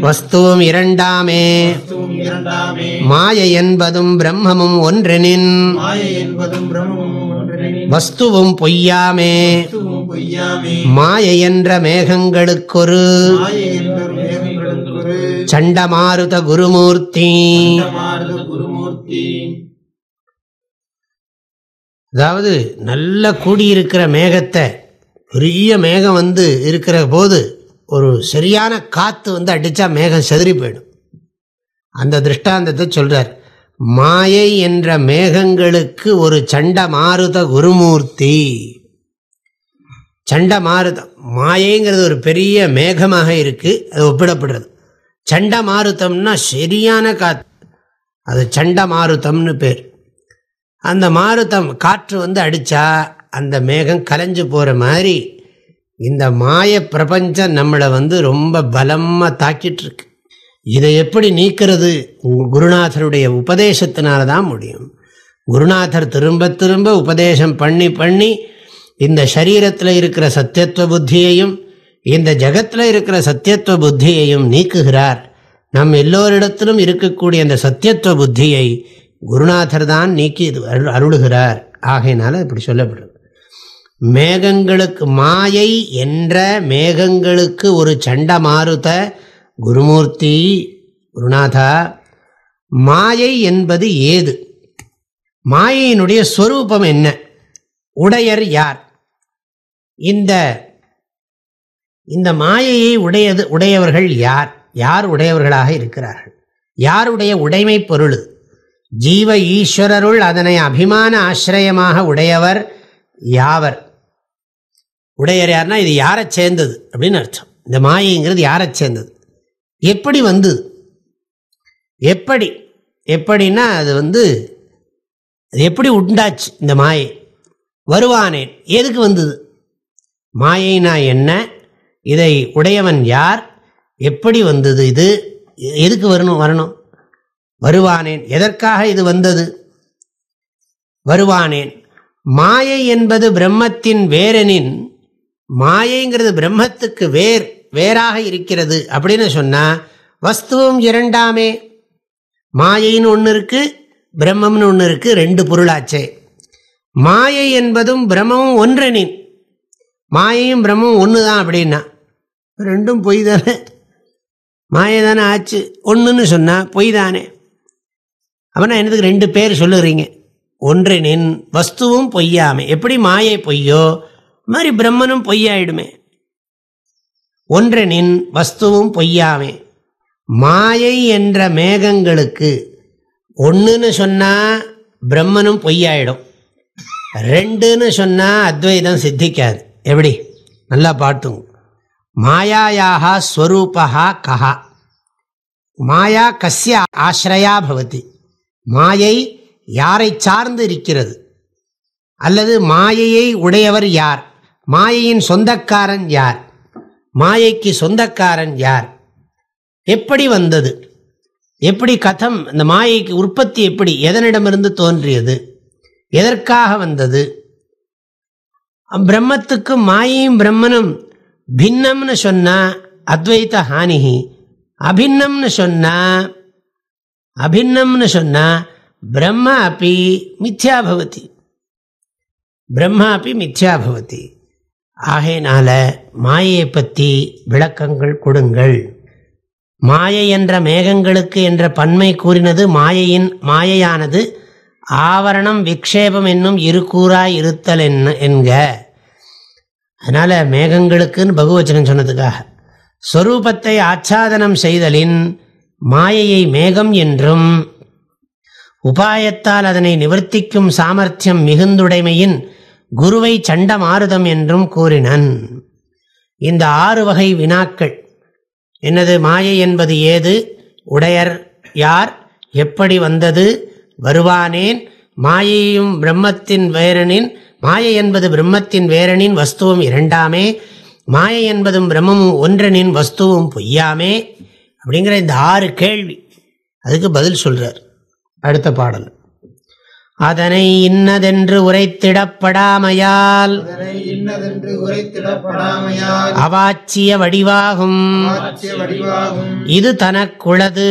[SPEAKER 1] வஸ்துவும் இரண்டாமே மாயை என்பதும் பிரம்மமும் ஒன்றெனின் வஸ்துவும் பொய்யாமே மாயை என்ற மேகங்களுக்கொரு சண்டமாருத குருமூர்த்தி அதாவது நல்ல கூடியிருக்கிற மேகத்தை பெரிய மேகம் வந்து இருக்கிற போது ஒரு சரியான காற்று வந்து அடித்தா மேகம் செதறி போயிடும் அந்த திருஷ்டாந்தத்தை சொல்கிறார் மாயை என்ற மேகங்களுக்கு ஒரு சண்ட மாறுத குருமூர்த்தி சண்ட மாறுதம் மாயைங்கிறது ஒரு பெரிய மேகமாக இருக்குது அது ஒப்பிடப்படுறது சண்டை மாறுத்தம்னா சரியான காற்று அது சண்டை மாறுத்தம்னு பேர் அந்த மாறுத்தம் காற்று வந்து அடித்தா அந்த மேகம் கலைஞ்சு போகிற மாதிரி இந்த மாய பிரபஞ்சம் நம்மளை வந்து ரொம்ப பலமாக தாக்கிட்டுருக்கு இதை எப்படி நீக்கிறது குருநாதருடைய உபதேசத்தினால தான் முடியும் குருநாதர் திரும்ப திரும்ப உபதேசம் பண்ணி பண்ணி இந்த சரீரத்தில் இருக்கிற சத்தியத்துவ புத்தியையும் இந்த ஜகத்தில் இருக்கிற சத்தியத்துவ புத்தியையும் நீக்குகிறார் நம் எல்லோரிடத்திலும் இருக்கக்கூடிய அந்த சத்தியத்துவ புத்தியை குருநாதர் தான் நீக்கி அருளுகிறார் ஆகையினால இப்படி சொல்லப்படுது மேகங்களுக்கு மாயை என்ற மேகங்களுக்கு ஒரு சண்ட மாறுத குருமூர்த்தி குருநாதா மாயை என்பது ஏது மாயையினுடைய ஸ்வரூபம் என்ன உடையர் யார் இந்த இந்த மாயையை உடையது உடையவர்கள் யார் யார் உடையவர்களாக இருக்கிறார்கள் யாருடைய உடைமை பொருள் ஜீவ ஈஸ்வரருள் அதனை அபிமான ஆசிரயமாக உடையவர் யாவர் உடையர் யார்னா இது யாரை சேர்ந்தது அப்படின்னு அர்த்தம் இந்த மாயைங்கிறது யாரை சேர்ந்தது எப்படி வந்தது எப்படி எப்படின்னா அது வந்து அது எப்படி உண்டாச்சு இந்த மாயை வருவானேன் எதுக்கு வந்தது மாயைனா என்ன இதை உடையவன் யார் எப்படி வந்தது இது எதுக்கு வரணும் வரணும் வருவானேன் எதற்காக இது வந்தது வருவானேன் மாயை என்பது பிரம்மத்தின் வேரெனின் மாயைங்கிறது பிரம்மத்துக்கு வேர் வேறாக இருக்கிறது அப்படின்னு சொன்னால் வஸ்துவும் இரண்டாமே மாயைன்னு ஒன்று இருக்குது பிரம்மம்னு ஒன்று இருக்குது ரெண்டு பொருளாச்சே மாயை என்பதும் பிரம்மமும் ஒன்றெனின் மாயையும் பிரம்மும் ஒன்று தான் அப்படின்னா ரெண்டும் பொய் தானே மாயை தானே ஆச்சு ஒன்றுன்னு சொன்னால் பொய் தானே அப்படின்னா என்னதுக்கு ரெண்டு பேர் சொல்லுறீங்க ஒன்றினின் வஸ்துவும் பொய்யாமை எப்படி மாயை பொய்யோ மாதிரி பிரம்மனும் பொய்யாயிடுமே ஒன்றனின் வஸ்துவும் பொய்யாமை மாயை என்ற மேகங்களுக்கு ஒன்றுன்னு சொன்னால் பிரம்மனும் பொய்யாயிடும் ரெண்டுன்னு சொன்னால் அத்வைதம் சித்திக்காது எப்படி நல்லா பார்த்து மாயாயாக ஸ்வரூபா கஹா மாயா கசிய ஆசிரயா பவதி மாயை யாரை சார்ந்து இருக்கிறது அல்லது மாயையை உடையவர் யார் மாயையின் சொந்தக்காரன் யார் மாயைக்கு சொந்தக்காரன் யார் எப்படி வந்தது எப்படி கதம் இந்த மாயைக்கு உற்பத்தி எப்படி எதனிடமிருந்து தோன்றியது எதற்காக வந்தது பிரம்மத்துக்கு மாயும் பிரம்மனும் பின்னம்னு சொன்னால் அத்வைத்த ஹானிஹி அபின்னம்னு சொன்னால் அபின்னம்னு சொன்னால் பிரம்மா அப்பி பவதி பிரம்மா அப்பி பவதி ஆகையினால மாயையை பற்றி விளக்கங்கள் கொடுங்கள் மாயை என்ற மேகங்களுக்கு என்ற பன்மை கூறினது மாயையின் மாயையானது ஆவரணம் விக்ஷேபம் என்னும் இருக்கூறாய் இருத்தல் என்ன என்க அதனால் மேகங்களுக்குன்னு பகுவச்சனம் சொன்னதுக்காக ஸ்வரூபத்தை ஆச்சாதனம் செய்தலின் மாயையை மேகம் என்றும் உபாயத்தால் அதனை நிவர்த்திக்கும் சாமர்த்தியம் மிகுந்துடைமையின் குருவை ஆறுதம் என்றும் கூறினன் இந்த ஆறு வகை வினாக்கள் என்னது மாயை என்பது ஏது உடையர் யார் எப்படி வந்தது வருவானேன் மாயையும் பிரம்மத்தின் வேரனின் மாயை என்பது பிரம்மத்தின் வேரனின் வஸ்துவும் இரண்டாமே மாயை என்பதும் பிரம்மமும் ஒன்றனின் வஸ்துவும் பொய்யாமே அப்படிங்கிற இந்த ஆறு கேள்வி அதுக்கு பதில் சொல்கிறார் அடுத்த பாடல் அதனை இன்னதென்று உரைத்திடப்படாமையால் அவாச்சிய வடிவாகும் இது தனக்குளது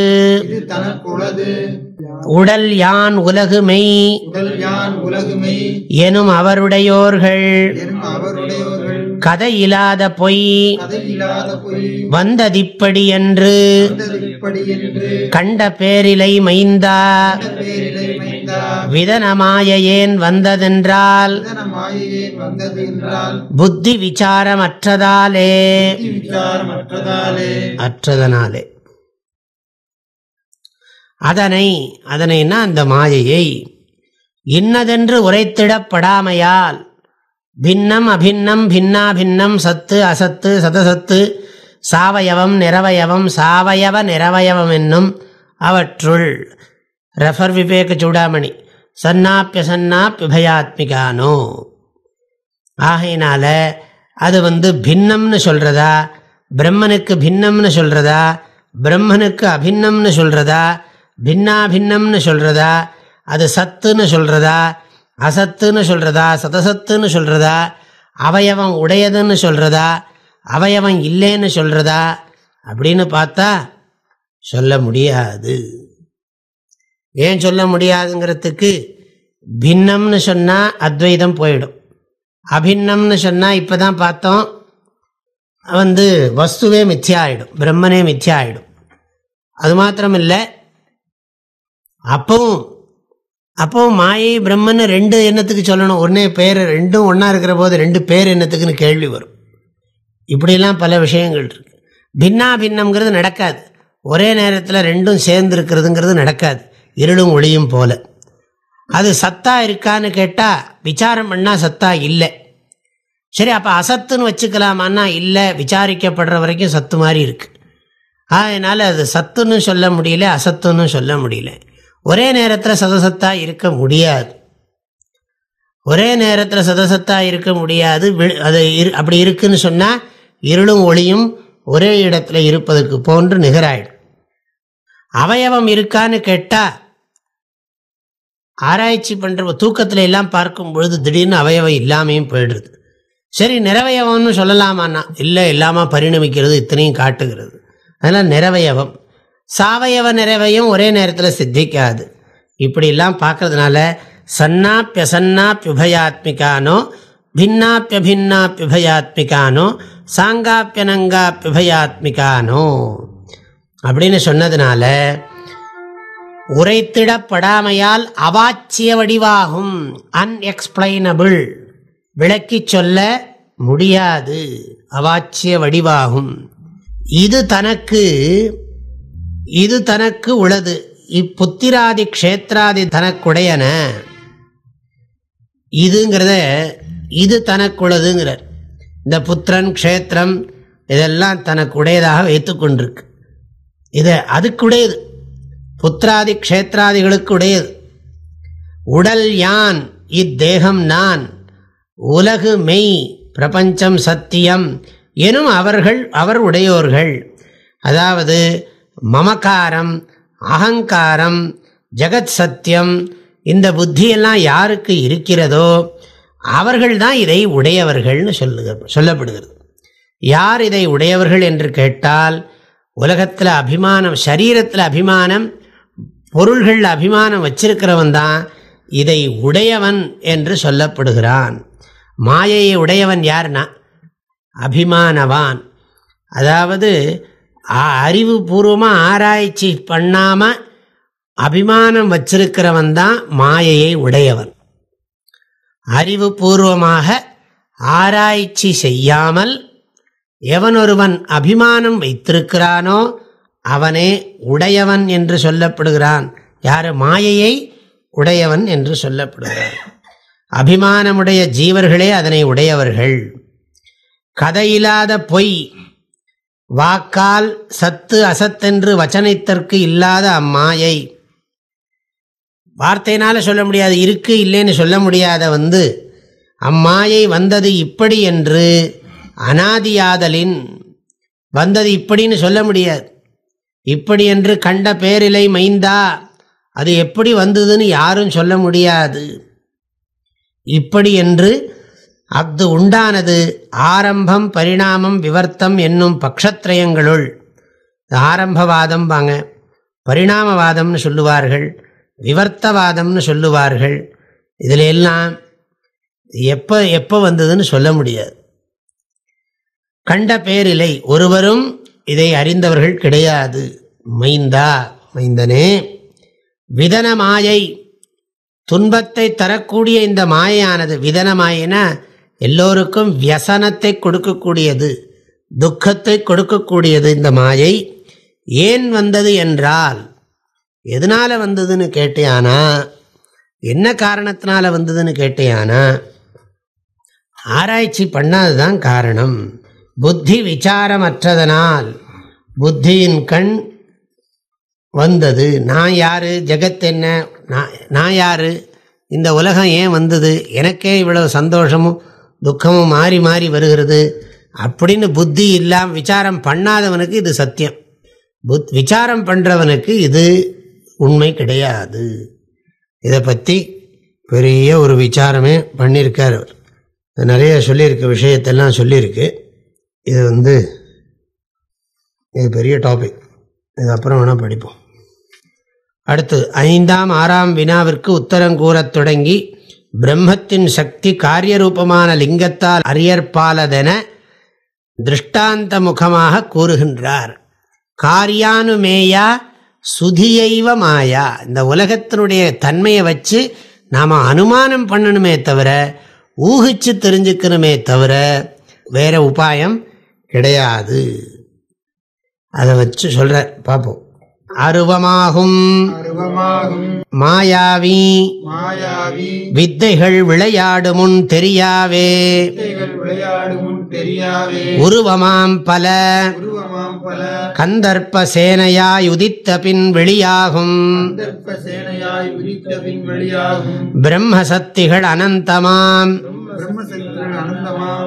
[SPEAKER 1] உடல் யான் உலகுமை எனும் அவருடையோர்கள் கதையில்லாத பொய் வந்ததிப்படி என்று கண்ட பேரிலை மைந்தா விதனமாயேன் வந்ததென்றால் புத்தி விசாரமற்றதாலே அற்றதனாலே அதனை அதனைன்னா அந்த மாயையை இன்னதென்று உரைத்திடப்படாமையால் பின்னம் அபின்னம் பின்னா பின்னம் சத்து அசத்து சதசத்து சாவயவம் நிறவயவம் சாவயவ நிறவயவம் என்னும் அவற்றுள் ரெஃபர் விவேக சூடாமணி சன்னாப்பியசன்னா பிபயாத்மிகானோ ஆகையினால அது வந்து பின்னம்னு சொல்கிறதா பிரம்மனுக்கு பின்னம்னு சொல்கிறதா பிரம்மனுக்கு அபின்னம்னு சொல்கிறதா பின்னாபின்னம்னு சொல்கிறதா அது சத்துன்னு சொல்கிறதா அசத்துன்னு சொல்கிறதா சதசத்துன்னு சொல்கிறதா அவயவம் உடையதுன்னு சொல்கிறதா அவயவம் இல்லைன்னு சொல்கிறதா அப்படின்னு பார்த்தா சொல்ல முடியாது ஏன் சொல்ல முடியாதுங்கிறதுக்கு பின்னம்னு சொன்னால் அத்வைதம் போயிடும் அபின்னம்னு சொன்னால் இப்போ தான் பார்த்தோம் வந்து வஸ்துவே மித்யா ஆகிடும் பிரம்மனே மித்யா ஆகிடும் அது மாத்திரம் இல்லை அப்பவும் அப்பவும் மாயை பிரம்மன்னு ரெண்டு எண்ணத்துக்கு சொல்லணும் ஒன்றே பேர் ரெண்டும் ஒன்றா இருக்கிற போது ரெண்டு பேர் எண்ணத்துக்குன்னு கேள்வி வரும் இப்படிலாம் பல விஷயங்கள் இருக்குது பின்னா பின்னம்ங்கிறது நடக்காது ஒரே நேரத்தில் ரெண்டும் சேர்ந்து இருக்கிறதுங்கிறது நடக்காது இருளும் ஒளியும் போல அது சத்தா இருக்கான்னு கேட்டால் விசாரம் பண்ணால் சத்தா இல்லை சரி அப்போ அசத்துன்னு வச்சுக்கலாமான்னா இல்லை விசாரிக்கப்படுற வரைக்கும் சத்து மாதிரி இருக்குது அதனால் அது சத்துன்னு சொல்ல முடியல அசத்துன்னு சொல்ல முடியல ஒரே நேரத்தில் சதசத்தா இருக்க முடியாது ஒரே நேரத்தில் சதசத்தா இருக்க முடியாது அது அப்படி இருக்குன்னு சொன்னால் இருளும் ஒளியும் ஒரே இடத்துல இருப்பதுக்கு போன்று நிகராயிடும் அவயவம் இருக்கான்னு கேட்டால் ஆராய்ச்சி பண்ணுற தூக்கத்தில் எல்லாம் பார்க்கும் பொழுது திடீர்னு அவயவம் இல்லாமையும் போயிடுறது சரி நிறவயவம்னு சொல்லலாமாண்ணா இல்லை இல்லாமல் பரிணமிக்கிறது இத்தனையும் காட்டுகிறது அதெல்லாம் நிறவயவம் சாவயவ நிறைவையும் ஒரே நேரத்தில் சித்திக்காது இப்படிலாம் பார்க்கறதுனால சன்னாப்பியசன்னாப்பியுபயாத்மிகானோ பின்னாப்பியபின்னாப்பியுபயாத்மிகானோ பிபயாத்மிகானோ அப்படின்னு சொன்னதுனால உரைத்திடப்படாமையால் அவாச்சிய வடிவாகும் அன்எக்ஸ்பிளைனபிள் விளக்கி சொல்ல முடியாது அவாச்சிய வடிவாகும் இது தனக்கு இது தனக்கு உளது இப்புத்திராதி கஷேத்ராதி தனக்குடையன இதுங்கிறத இது தனக்குள்ளதுங்கிறார் இந்த புத்திரன் க்ஷேத்திரம் இதெல்லாம் தனக்குடையதாக வைத்து கொண்டிருக்கு இது அதுக்குடையது புத்திராதி உடையது உடல் யான் இத்தேகம் நான் உலகு மெய் பிரபஞ்சம் சத்தியம் எனும் அவர்கள் அவர் உடையோர்கள் அதாவது மமக்காரம் அகங்காரம் ஜெகத் சத்தியம் இந்த புத்தியெல்லாம் யாருக்கு இருக்கிறதோ அவர்கள்தான் இதை உடையவர்கள்னு சொல்லுக சொல்லப்படுகிறது யார் இதை உடையவர்கள் என்று கேட்டால் உலகத்தில் அபிமானம் சரீரத்தில் அபிமானம் பொருள்களில் அபிமானம் வச்சிருக்கிறவன் தான் இதை உடையவன் என்று சொல்லப்படுகிறான் மாயையை உடையவன் யார்னா அபிமானவான் அதாவது அறிவுபூர்வமாக ஆராய்ச்சி பண்ணாமல் அபிமானம் வச்சிருக்கிறவன் தான் மாயையை உடையவன் அறிவுபூர்வமாக ஆராய்ச்சி செய்யாமல் எவனொருவன் அபிமானம் வைத்திருக்கிறானோ அவனே உடையவன் என்று சொல்லப்படுகிறான் யார் மாயையை உடையவன் என்று சொல்லப்படுகிறான் அபிமானமுடைய ஜீவர்களே அதனை உடையவர்கள் கதையில்லாத பொய் வாக்கால் சத்து அசத்தென்று வச்சனைத்தற்கு இல்லாத அம்மாயை வார்த்தையினால் சொல்ல முடியாது இருக்கு இல்லைன்னு சொல்ல முடியாத வந்து அம்மாயை வந்தது இப்படி என்று அனாதியாதலின் வந்தது இப்படின்னு சொல்ல முடியாது இப்படி என்று கண்ட பேரிலை மைந்தா அது எப்படி வந்ததுன்னு யாரும் சொல்ல முடியாது இப்படி என்று அது உண்டானது ஆரம்பம் பரிணாமம் விவர்த்தம் என்னும் பக்ஷத்திரயங்களுள் ஆரம்பவாதம் வாங்க பரிணாமவாதம்னு சொல்லுவார்கள் விவர்த்தவாதம்னு சொல்லுவார்கள் இதில் எல்லாம் எப்போ எப்போ வந்ததுன்னு சொல்ல முடியாது கண்ட பேரிலை ஒருவரும் இதை அறிந்தவர்கள் கிடையாது மைந்தா மைந்தனே விதன மாயை துன்பத்தை தரக்கூடிய இந்த மாயையானது விதன மாயினா எல்லோருக்கும் வியசனத்தை கொடுக்கக்கூடியது துக்கத்தை கொடுக்கக்கூடியது இந்த மாயை ஏன் வந்தது என்றால் எதனால் வந்ததுன்னு கேட்டியானா என்ன காரணத்தினால வந்ததுன்னு கேட்டியானா ஆராய்ச்சி பண்ணாதுதான் காரணம் புத்தி விசாரமற்றதனால் புத்தியின் கண் வந்தது நான் யார் ஜெகத் என்ன நான் நான் யார் இந்த உலகம் ஏன் வந்தது எனக்கே இவ்வளவு சந்தோஷமும் துக்கமும் மாறி மாறி வருகிறது அப்படின்னு புத்தி இல்லாமல் விசாரம் பண்ணாதவனுக்கு இது சத்தியம் புத் விசாரம் பண்ணுறவனுக்கு இது உண்மை கிடையாது இதை பற்றி பெரிய ஒரு விசாரமே பண்ணியிருக்கார் அவர் நிறைய சொல்லியிருக்கு விஷயத்தெல்லாம் சொல்லியிருக்கு இது வந்து இது பெரிய டாபிக் இது அப்புறம் வேணால் படிப்போம் அடுத்து ஐந்தாம் ஆறாம் வினாவிற்கு உத்தரம் கூறத் தொடங்கி பிரம்மத்தின் சக்தி காரியரூபமான லிங்கத்தால் அறியற்பாலதென திருஷ்டாந்த முகமாக கூறுகின்றார் காரியானுமேயா சுதியைவ மாயா இந்த உலகத்தினுடைய தன்மையை வச்சு நாம் அனுமானம் பண்ணணுமே தவிர ஊகிச்சு தெரிஞ்சுக்கணுமே தவிர வேறு உபாயம் கிடையாது அதை வச்சு சொல்ற பாப்போம் அருவமாகும் மாயாவி வித்தைகள் முன் தெரியாவே உருவமாம் பல கந்தர்ப்ப சேனையாய் உதித்த பின் வெளியாகும் பிரம்மசக்திகள் அனந்தமாம்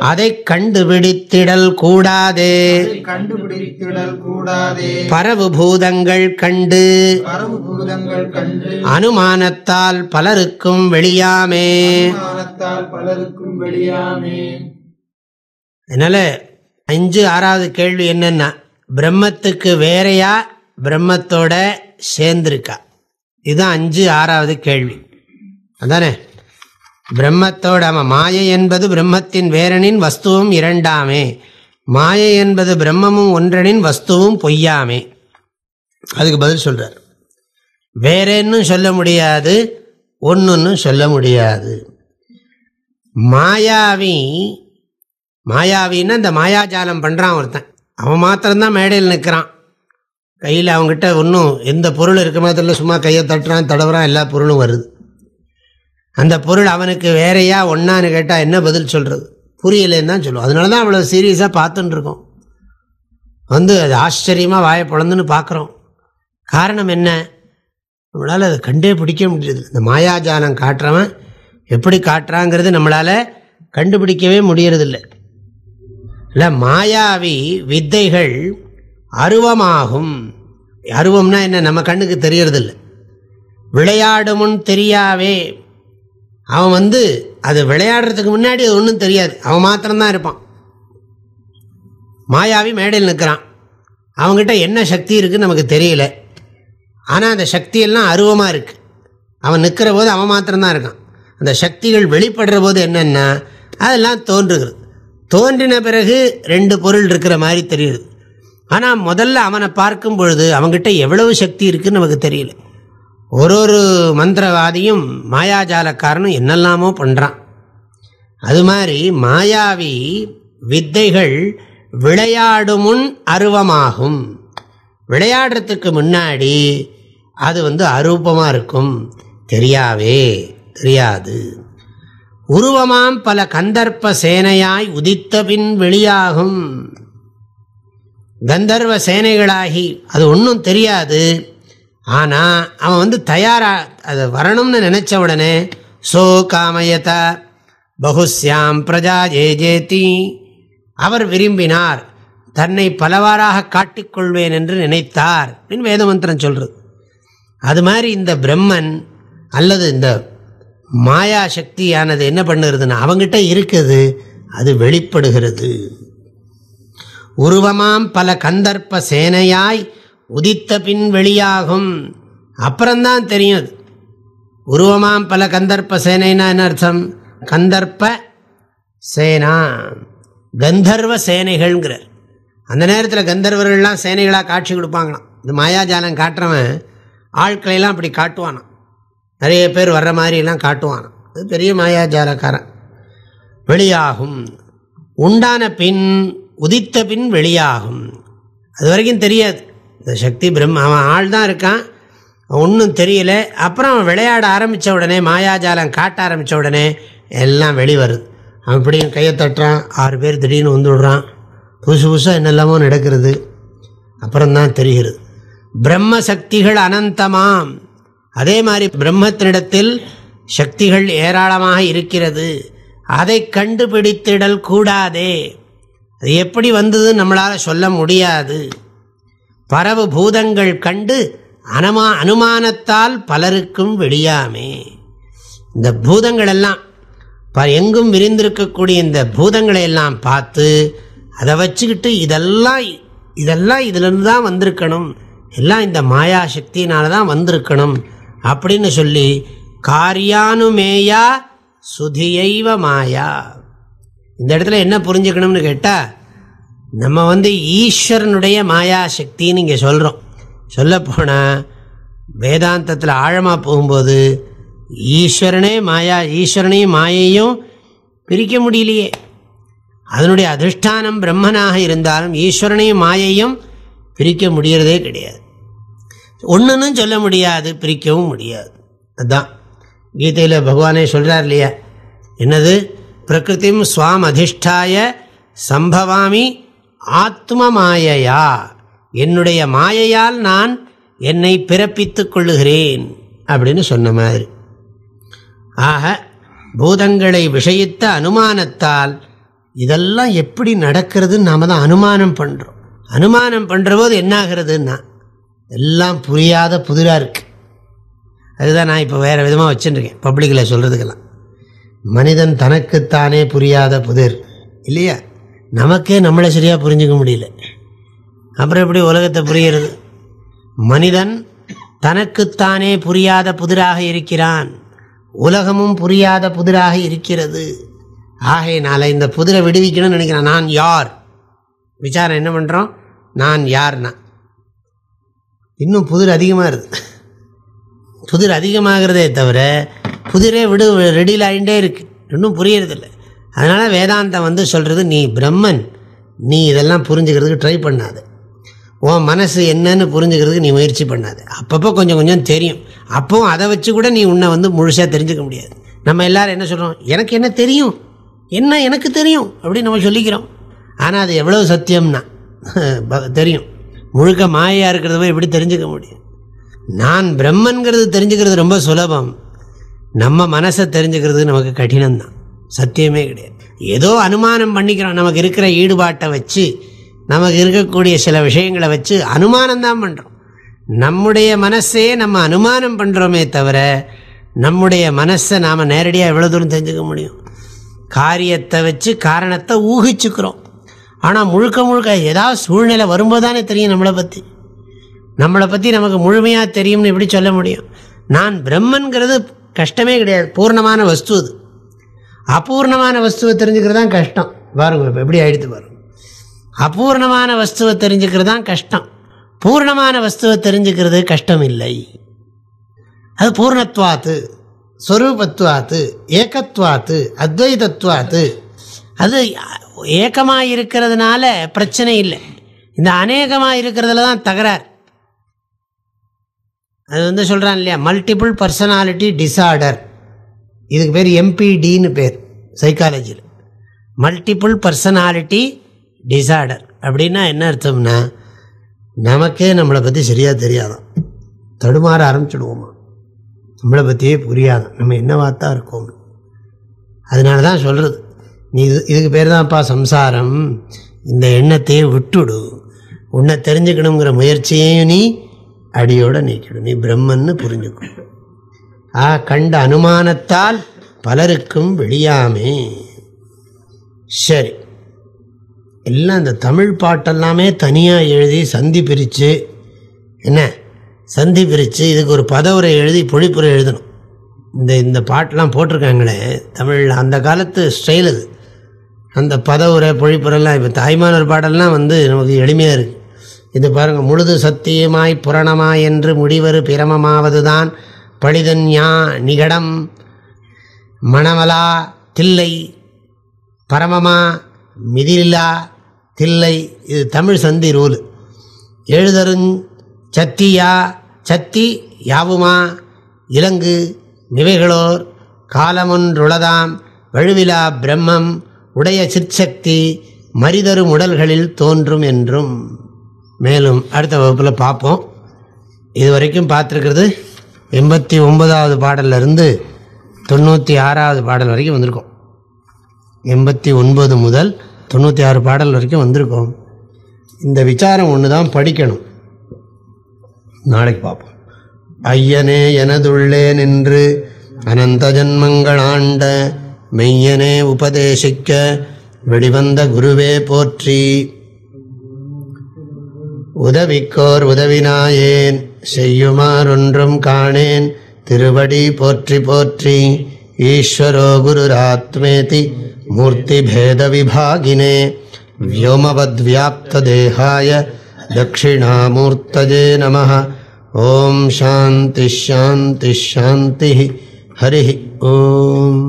[SPEAKER 1] அதை கண்டுபிடித்திடல் கூடாதே கண்டுபிடித்திடல் கூடாதே பரவு பூதங்கள் கண்டு பரவுபூதங்கள் கண்டு அனுமானத்தால் பலருக்கும் வெளியாமே பலருக்கும் வெளியாமே அதனால அஞ்சு ஆறாவது கேள்வி என்னன்னா பிரம்மத்துக்கு வேறையா பிரம்மத்தோட சேர்ந்திருக்கா இதுதான் அஞ்சு ஆறாவது கேள்வி அதானே பிரம்மத்தோட அவன் மாயை என்பது பிரம்மத்தின் வேறனின் வஸ்துவும் இரண்டாமே மாயை என்பது பிரம்மமும் ஒன்றனின் வஸ்துவும் பொய்யாமே அதுக்கு பதில் சொல்கிறார் வேறேன்னு சொல்ல முடியாது ஒன்றுன்னு சொல்ல முடியாது மாயாவி மாயாவின்னு இந்த மாயாஜாலம் பண்ணுறான் ஒருத்தன் அவன் மாத்திரம்தான் மேடையில் நிற்கிறான் கையில் அவங்ககிட்ட ஒன்றும் எந்த பொருள் இருக்க மாதிரி சும்மா கையை தட்டுறான் தடவுறான் எல்லா பொருளும் வருது அந்த பொருள் அவனுக்கு வேறையா ஒன்றான்னு கேட்டால் என்ன பதில் சொல்கிறது புரியலேன்னு தான் சொல்லுவோம் அதனால தான் அவ்வளோ சீரியஸாக பார்த்துட்டுருக்கோம் வந்து அது ஆச்சரியமாக வாயை பிளந்துன்னு பார்க்குறோம் காரணம் என்ன நம்மளால் அதை கண்டே பிடிக்க முடியுது இந்த மாயாஜாலம் காட்டுறவன் எப்படி காட்டுறாங்கிறது நம்மளால் கண்டுபிடிக்கவே முடியறதில்லை இல்லை மாயாவி வித்தைகள் அருவமாகும் அருவம்னா என்ன நம்ம கண்ணுக்கு தெரியறதில்லை விளையாடுமுன் தெரியாவே அவன் வந்து அது விளையாடுறதுக்கு முன்னாடி அது ஒன்றும் தெரியாது அவன் மாத்திரம்தான் இருப்பான் மாயாவி மேடையில் நிற்கிறான் அவங்ககிட்ட என்ன சக்தி இருக்குதுன்னு நமக்கு தெரியல ஆனால் அந்த சக்தியெல்லாம் அருவமாக இருக்குது அவன் நிற்கிற போது அவன் மாத்திரம்தான் இருக்கான் அந்த சக்திகள் வெளிப்படுற போது என்னென்னா அதெல்லாம் தோன்றுகிறது தோன்றின பிறகு ரெண்டு பொருள் இருக்கிற மாதிரி தெரியுது ஆனால் முதல்ல அவனை பார்க்கும் பொழுது அவங்ககிட்ட எவ்வளவு சக்தி இருக்குதுன்னு நமக்கு தெரியல ஒரு ஒரு மந்திரவாதியும் மாயாஜாலக்காரனும் என்னெல்லாமோ பண்ணுறான் அது மாதிரி மாயாவி வித்தைகள் முன் அருவமாகும் விளையாடுறதுக்கு முன்னாடி அது வந்து அரூபமாக இருக்கும் தெரியாவே தெரியாது உருவமாம் பல கந்தர்ப்ப சேனையாய் உதித்த பின் வெளியாகும் கந்தர்வ சேனைகளாகி அது ஒன்றும் தெரியாது ஆனால் அவன் வந்து தயாராக அது வரணும்னு நினச்ச உடனே சோ காமயத பகுஸ்யாம் பிரஜா ஜே ஜேதி அவர் விரும்பினார் தன்னை பலவாறாக காட்டிக்கொள்வேன் என்று நினைத்தார் அப்படின்னு வேதமந்திரம் சொல்கிறது அது மாதிரி இந்த பிரம்மன் அல்லது இந்த மாயா சக்தியானது என்ன பண்ணுறதுன்னா அவங்ககிட்ட இருக்குது அது வெளிப்படுகிறது உருவமாம் பல கந்தர்ப்ப சேனையாய் உதித்த பின் வெளியாகும் அப்புறம்தான் தெரியும் அது உருவமாம் பல கந்தர்ப்ப சேனைனா என்ன அர்த்தம் கந்தர்ப்ப சேனா கந்தர்வ சேனைகள்ங்கிறார் அந்த நேரத்தில் கந்தர்வர்கள்லாம் சேனைகளாக காட்சி கொடுப்பாங்களாம் இந்த மாயாஜாலம் காட்டுறவன் ஆட்களையெல்லாம் அப்படி காட்டுவானான் நிறைய பேர் வர்ற மாதிரிலாம் காட்டுவானான் அது பெரிய மாயாஜாலக்காரன் வெளியாகும் உண்டான பின் உதித்த பின் வெளியாகும் அது வரைக்கும் தெரியாது இந்த சக்தி பிரம்ம அவன் ஆள் தான் இருக்கான் ஒன்றும் தெரியல அப்புறம் அவன் விளையாட ஆரம்பித்த உடனே மாயாஜாலம் காட்ட ஆரம்பித்த உடனே எல்லாம் வெளிவருது அவன் இப்படியும் கையை தட்டுறான் ஆறு பேர் திடீர்னு வந்து விடுறான் புதுசு புதுசாக என்னெல்லாமோ நடக்கிறது அப்புறம்தான் தெரிகிறது பிரம்ம சக்திகள் அனந்தமாம் அதே மாதிரி பிரம்மத்தினிடத்தில் சக்திகள் ஏராளமாக இருக்கிறது அதை கண்டுபிடித்திடல் கூடாதே அது எப்படி வந்ததுன்னு நம்மளால் சொல்ல முடியாது பரவு பூதங்கள் கண்டு அனுமா அனுமானத்தால் பலருக்கும் வெளியாமே இந்த பூதங்கள் எல்லாம் ப எங்கும் விரிந்திருக்கக்கூடிய இந்த பூதங்களை எல்லாம் பார்த்து அதை வச்சுக்கிட்டு இதெல்லாம் இதெல்லாம் இதிலிருந்து தான் வந்திருக்கணும் எல்லாம் இந்த மாயா சக்தியினால தான் வந்திருக்கணும் அப்படின்னு சொல்லி காரியானுமேயா சுதியைவ மாயா இந்த இடத்துல என்ன புரிஞ்சுக்கணும்னு கேட்டால் நம்ம வந்து ஈஸ்வரனுடைய மாயாசக்தின்னு இங்கே சொல்கிறோம் சொல்லப்போனால் வேதாந்தத்தில் ஆழமாக போகும்போது ஈஸ்வரனே மாயா ஈஸ்வரனையும் மாயையும் பிரிக்க முடியலையே அதனுடைய அதிஷ்டானம் பிரம்மனாக இருந்தாலும் ஈஸ்வரனையும் மாயையும் பிரிக்க முடிகிறதே கிடையாது ஒன்றுன்னு சொல்ல முடியாது பிரிக்கவும் முடியாது அதுதான் கீதையில் பகவானே சொல்கிறார் இல்லையா என்னது பிரகிருதிம் சுவாம் அதிஷ்டாய சம்பவாமி ஆத்ம மாயையா என்னுடைய மாயையால் நான் என்னை பிறப்பித்து கொள்ளுகிறேன் அப்படின்னு சொன்ன மாதிரி ஆக பூதங்களை விஷயித்த அனுமானத்தால் இதெல்லாம் எப்படி நடக்கிறதுன்னு நாம் தான் அனுமானம் பண்ணுறோம் அனுமானம் பண்ணுற போது என்னாகிறதுன்னா எல்லாம் புரியாத புதிராக இருக்குது அதுதான் நான் இப்போ வேறு விதமாக வச்சுருக்கேன் பப்ளிக்கில் சொல்கிறதுக்கெல்லாம் மனிதன் தனக்குத்தானே புரியாத புதிர் இல்லையா நமக்கே நம்மளை சரியாக புரிஞ்சுக்க முடியல அப்புறம் எப்படி உலகத்தை புரிகிறது மனிதன் தனக்குத்தானே புரியாத புதிராக இருக்கிறான் உலகமும் புரியாத புதிராக இருக்கிறது நாளை இந்த புதிரை விடுவிக்கணும்னு நினைக்கிறேன் நான் யார் விசாரம் என்ன பண்ணுறோம் நான் யார்னா இன்னும் புதிர் அதிகமாக இருக்குது புதிர் அதிகமாகிறதே தவிர புதிரே விடு ரெடியில் ஆகிண்டே இருக்குது இன்னும் புரியறதில்லை அதனால் வேதாந்தம் வந்து சொல்கிறது நீ பிரம்மன் நீ இதெல்லாம் புரிஞ்சுக்கிறதுக்கு ட்ரை பண்ணாது உன் மனசு என்னன்னு புரிஞ்சுக்கிறதுக்கு நீ முயற்சி பண்ணாது அப்பப்போ கொஞ்சம் கொஞ்சம் தெரியும் அப்போவும் அதை வச்சு கூட நீ உன்னை வந்து முழுசாக தெரிஞ்சுக்க முடியாது நம்ம எல்லோரும் என்ன சொல்கிறோம் எனக்கு என்ன தெரியும் என்ன எனக்கு தெரியும் அப்படின்னு நம்ம சொல்லிக்கிறோம் ஆனால் அது எவ்வளோ சத்தியம்னா தெரியும் முழுக்க மாயாக இருக்கிறத போய் எப்படி தெரிஞ்சுக்க முடியும் நான் பிரம்மன்கிறது தெரிஞ்சுக்கிறது ரொம்ப சுலபம் நம்ம மனசை தெரிஞ்சுக்கிறது நமக்கு கடினம்தான் சத்தியமே கிடையாது ஏதோ அனுமானம் பண்ணிக்கிறோம் நமக்கு இருக்கிற ஈடுபாட்டை வச்சு நமக்கு இருக்கக்கூடிய சில விஷயங்களை வச்சு அனுமானம் தான் பண்ணுறோம் நம்முடைய மனசே நம்ம அனுமானம் பண்ணுறோமே தவிர நம்முடைய மனசை நாம் நேரடியாக எவ்வளோ தூரம் தெரிஞ்சுக்க முடியும் காரியத்தை வச்சு காரணத்தை ஊகிச்சுக்கிறோம் ஆனால் முழுக்க முழுக்க ஏதாவது சூழ்நிலை வரும்போது தானே தெரியும் நம்மளை பற்றி நம்மளை பற்றி நமக்கு முழுமையாக தெரியும்னு எப்படி சொல்ல முடியும் நான் பிரம்மன்கிறது கஷ்டமே கிடையாது பூர்ணமான வஸ்து அது அபூர்ணமான வஸ்துவை தெரிஞ்சுக்கிறது தான் கஷ்டம் பாருங்கள் இப்போ எப்படி ஆயிடுத்து பாருங்கள் அபூர்ணமான வஸ்துவை தெரிஞ்சுக்கிறது தான் கஷ்டம் பூர்ணமான வஸ்துவை தெரிஞ்சுக்கிறது கஷ்டம் இல்லை அது பூர்ணத்வாத்து ஸ்வரூபத்வாத்து ஏகத்வாத்து அத்வைதத்வாத்து அது ஏக்கமாக இருக்கிறதுனால பிரச்சனை இல்லை இந்த அநேகமாக இருக்கிறதுல தான் தகராறு அது வந்து சொல்கிறான் இல்லையா மல்டிபிள் பர்சனாலிட்டி டிசார்டர் இதுக்கு பேர் எம்பிடின்னு பேர் சைக்காலஜியில் மல்டிப்புள் பர்சனாலிட்டி டிசார்டர் அப்படின்னா என்ன அர்த்தம்னா நமக்கே நம்மளை பற்றி சரியாக தெரியாதான் தடுமாற ஆரம்பிச்சுடுவோமா நம்மளை பற்றியே புரியாதான் நம்ம என்னவாத்தான் இருக்கோம் அதனால தான் சொல்கிறது நீ இது இதுக்கு பேர் தான்ப்பா சம்சாரம் இந்த எண்ணத்தையே விட்டுடு உன்னை தெரிஞ்சுக்கணுங்கிற முயற்சியையும் நீ அடியோடு நீக்கிடும் நீ பிரம்மன்னு புரிஞ்சுக்கணும் ஆ கண்ட அனுமானத்தால் பலருக்கும் வெளியாமே சரி எல்லாம் இந்த தமிழ் பாட்டெல்லாமே தனியாக எழுதி சந்தி பிரித்து என்ன சந்தி பிரித்து இதுக்கு ஒரு பதவுரை எழுதி பொழிப்புரை எழுதணும் இந்த இந்த பாட்டெலாம் போட்டிருக்காங்களே தமிழில் அந்த காலத்து ஸ்டைல் அது அந்த பதவுரை பொழிப்புரெல்லாம் இப்போ தாய்மானவர் பாடல்லாம் வந்து நமக்கு எளிமையாக இருக்குது இது பாருங்கள் முழுது சத்தியமாய் புரணமாய் என்று முடிவரு பிரமமாவது தான் பழிதன்யா நிகடம் மணமலா தில்லை பரமமா மிதிலா தில்லை இது தமிழ் சந்தி ரூல் எழுதருஞ் சத்தியா சத்தி யாவுமா இலங்கு நிவைகளோர் காலமொன்றுளதாம் வழுவிலா பிரம்மம் உடைய சிற்சக்தி மரிதரும் உடல்களில் தோன்றும் என்றும் மேலும் அடுத்த வகுப்பில் பார்ப்போம் இதுவரைக்கும் பார்த்துருக்கிறது எண்பத்தி ஒன்பதாவது இருந்து தொண்ணூற்றி ஆறாவது பாடல் வரைக்கும் வந்திருக்கோம் எண்பத்தி ஒன்பது முதல் தொண்ணூற்றி ஆறு பாடல் வரைக்கும் வந்திருக்கோம் இந்த விசாரம் ஒன்று தான் படிக்கணும் நாளைக்கு பார்ப்போம் ஐயனே எனதுள்ளே நின்று அனந்த ஜன்மங்கள் ஆண்ட மெய்யனே உபதேசிக்க வெளிவந்த குருவே போற்றி உதவிக்கோர் உதவினாயேன் செய்யுமாறொன்றும் காணேன் திருவடி போற்றி போற்றி ஈஸ்வரோ குருராத்மேதி மூர்த்தி பேத விபாகினே வியோமவத்வியாப்தேகாய தட்சிணாமூர்த்தஜே நம ஓம் சாந்தி ஷாந்தி ஹரி ஓம்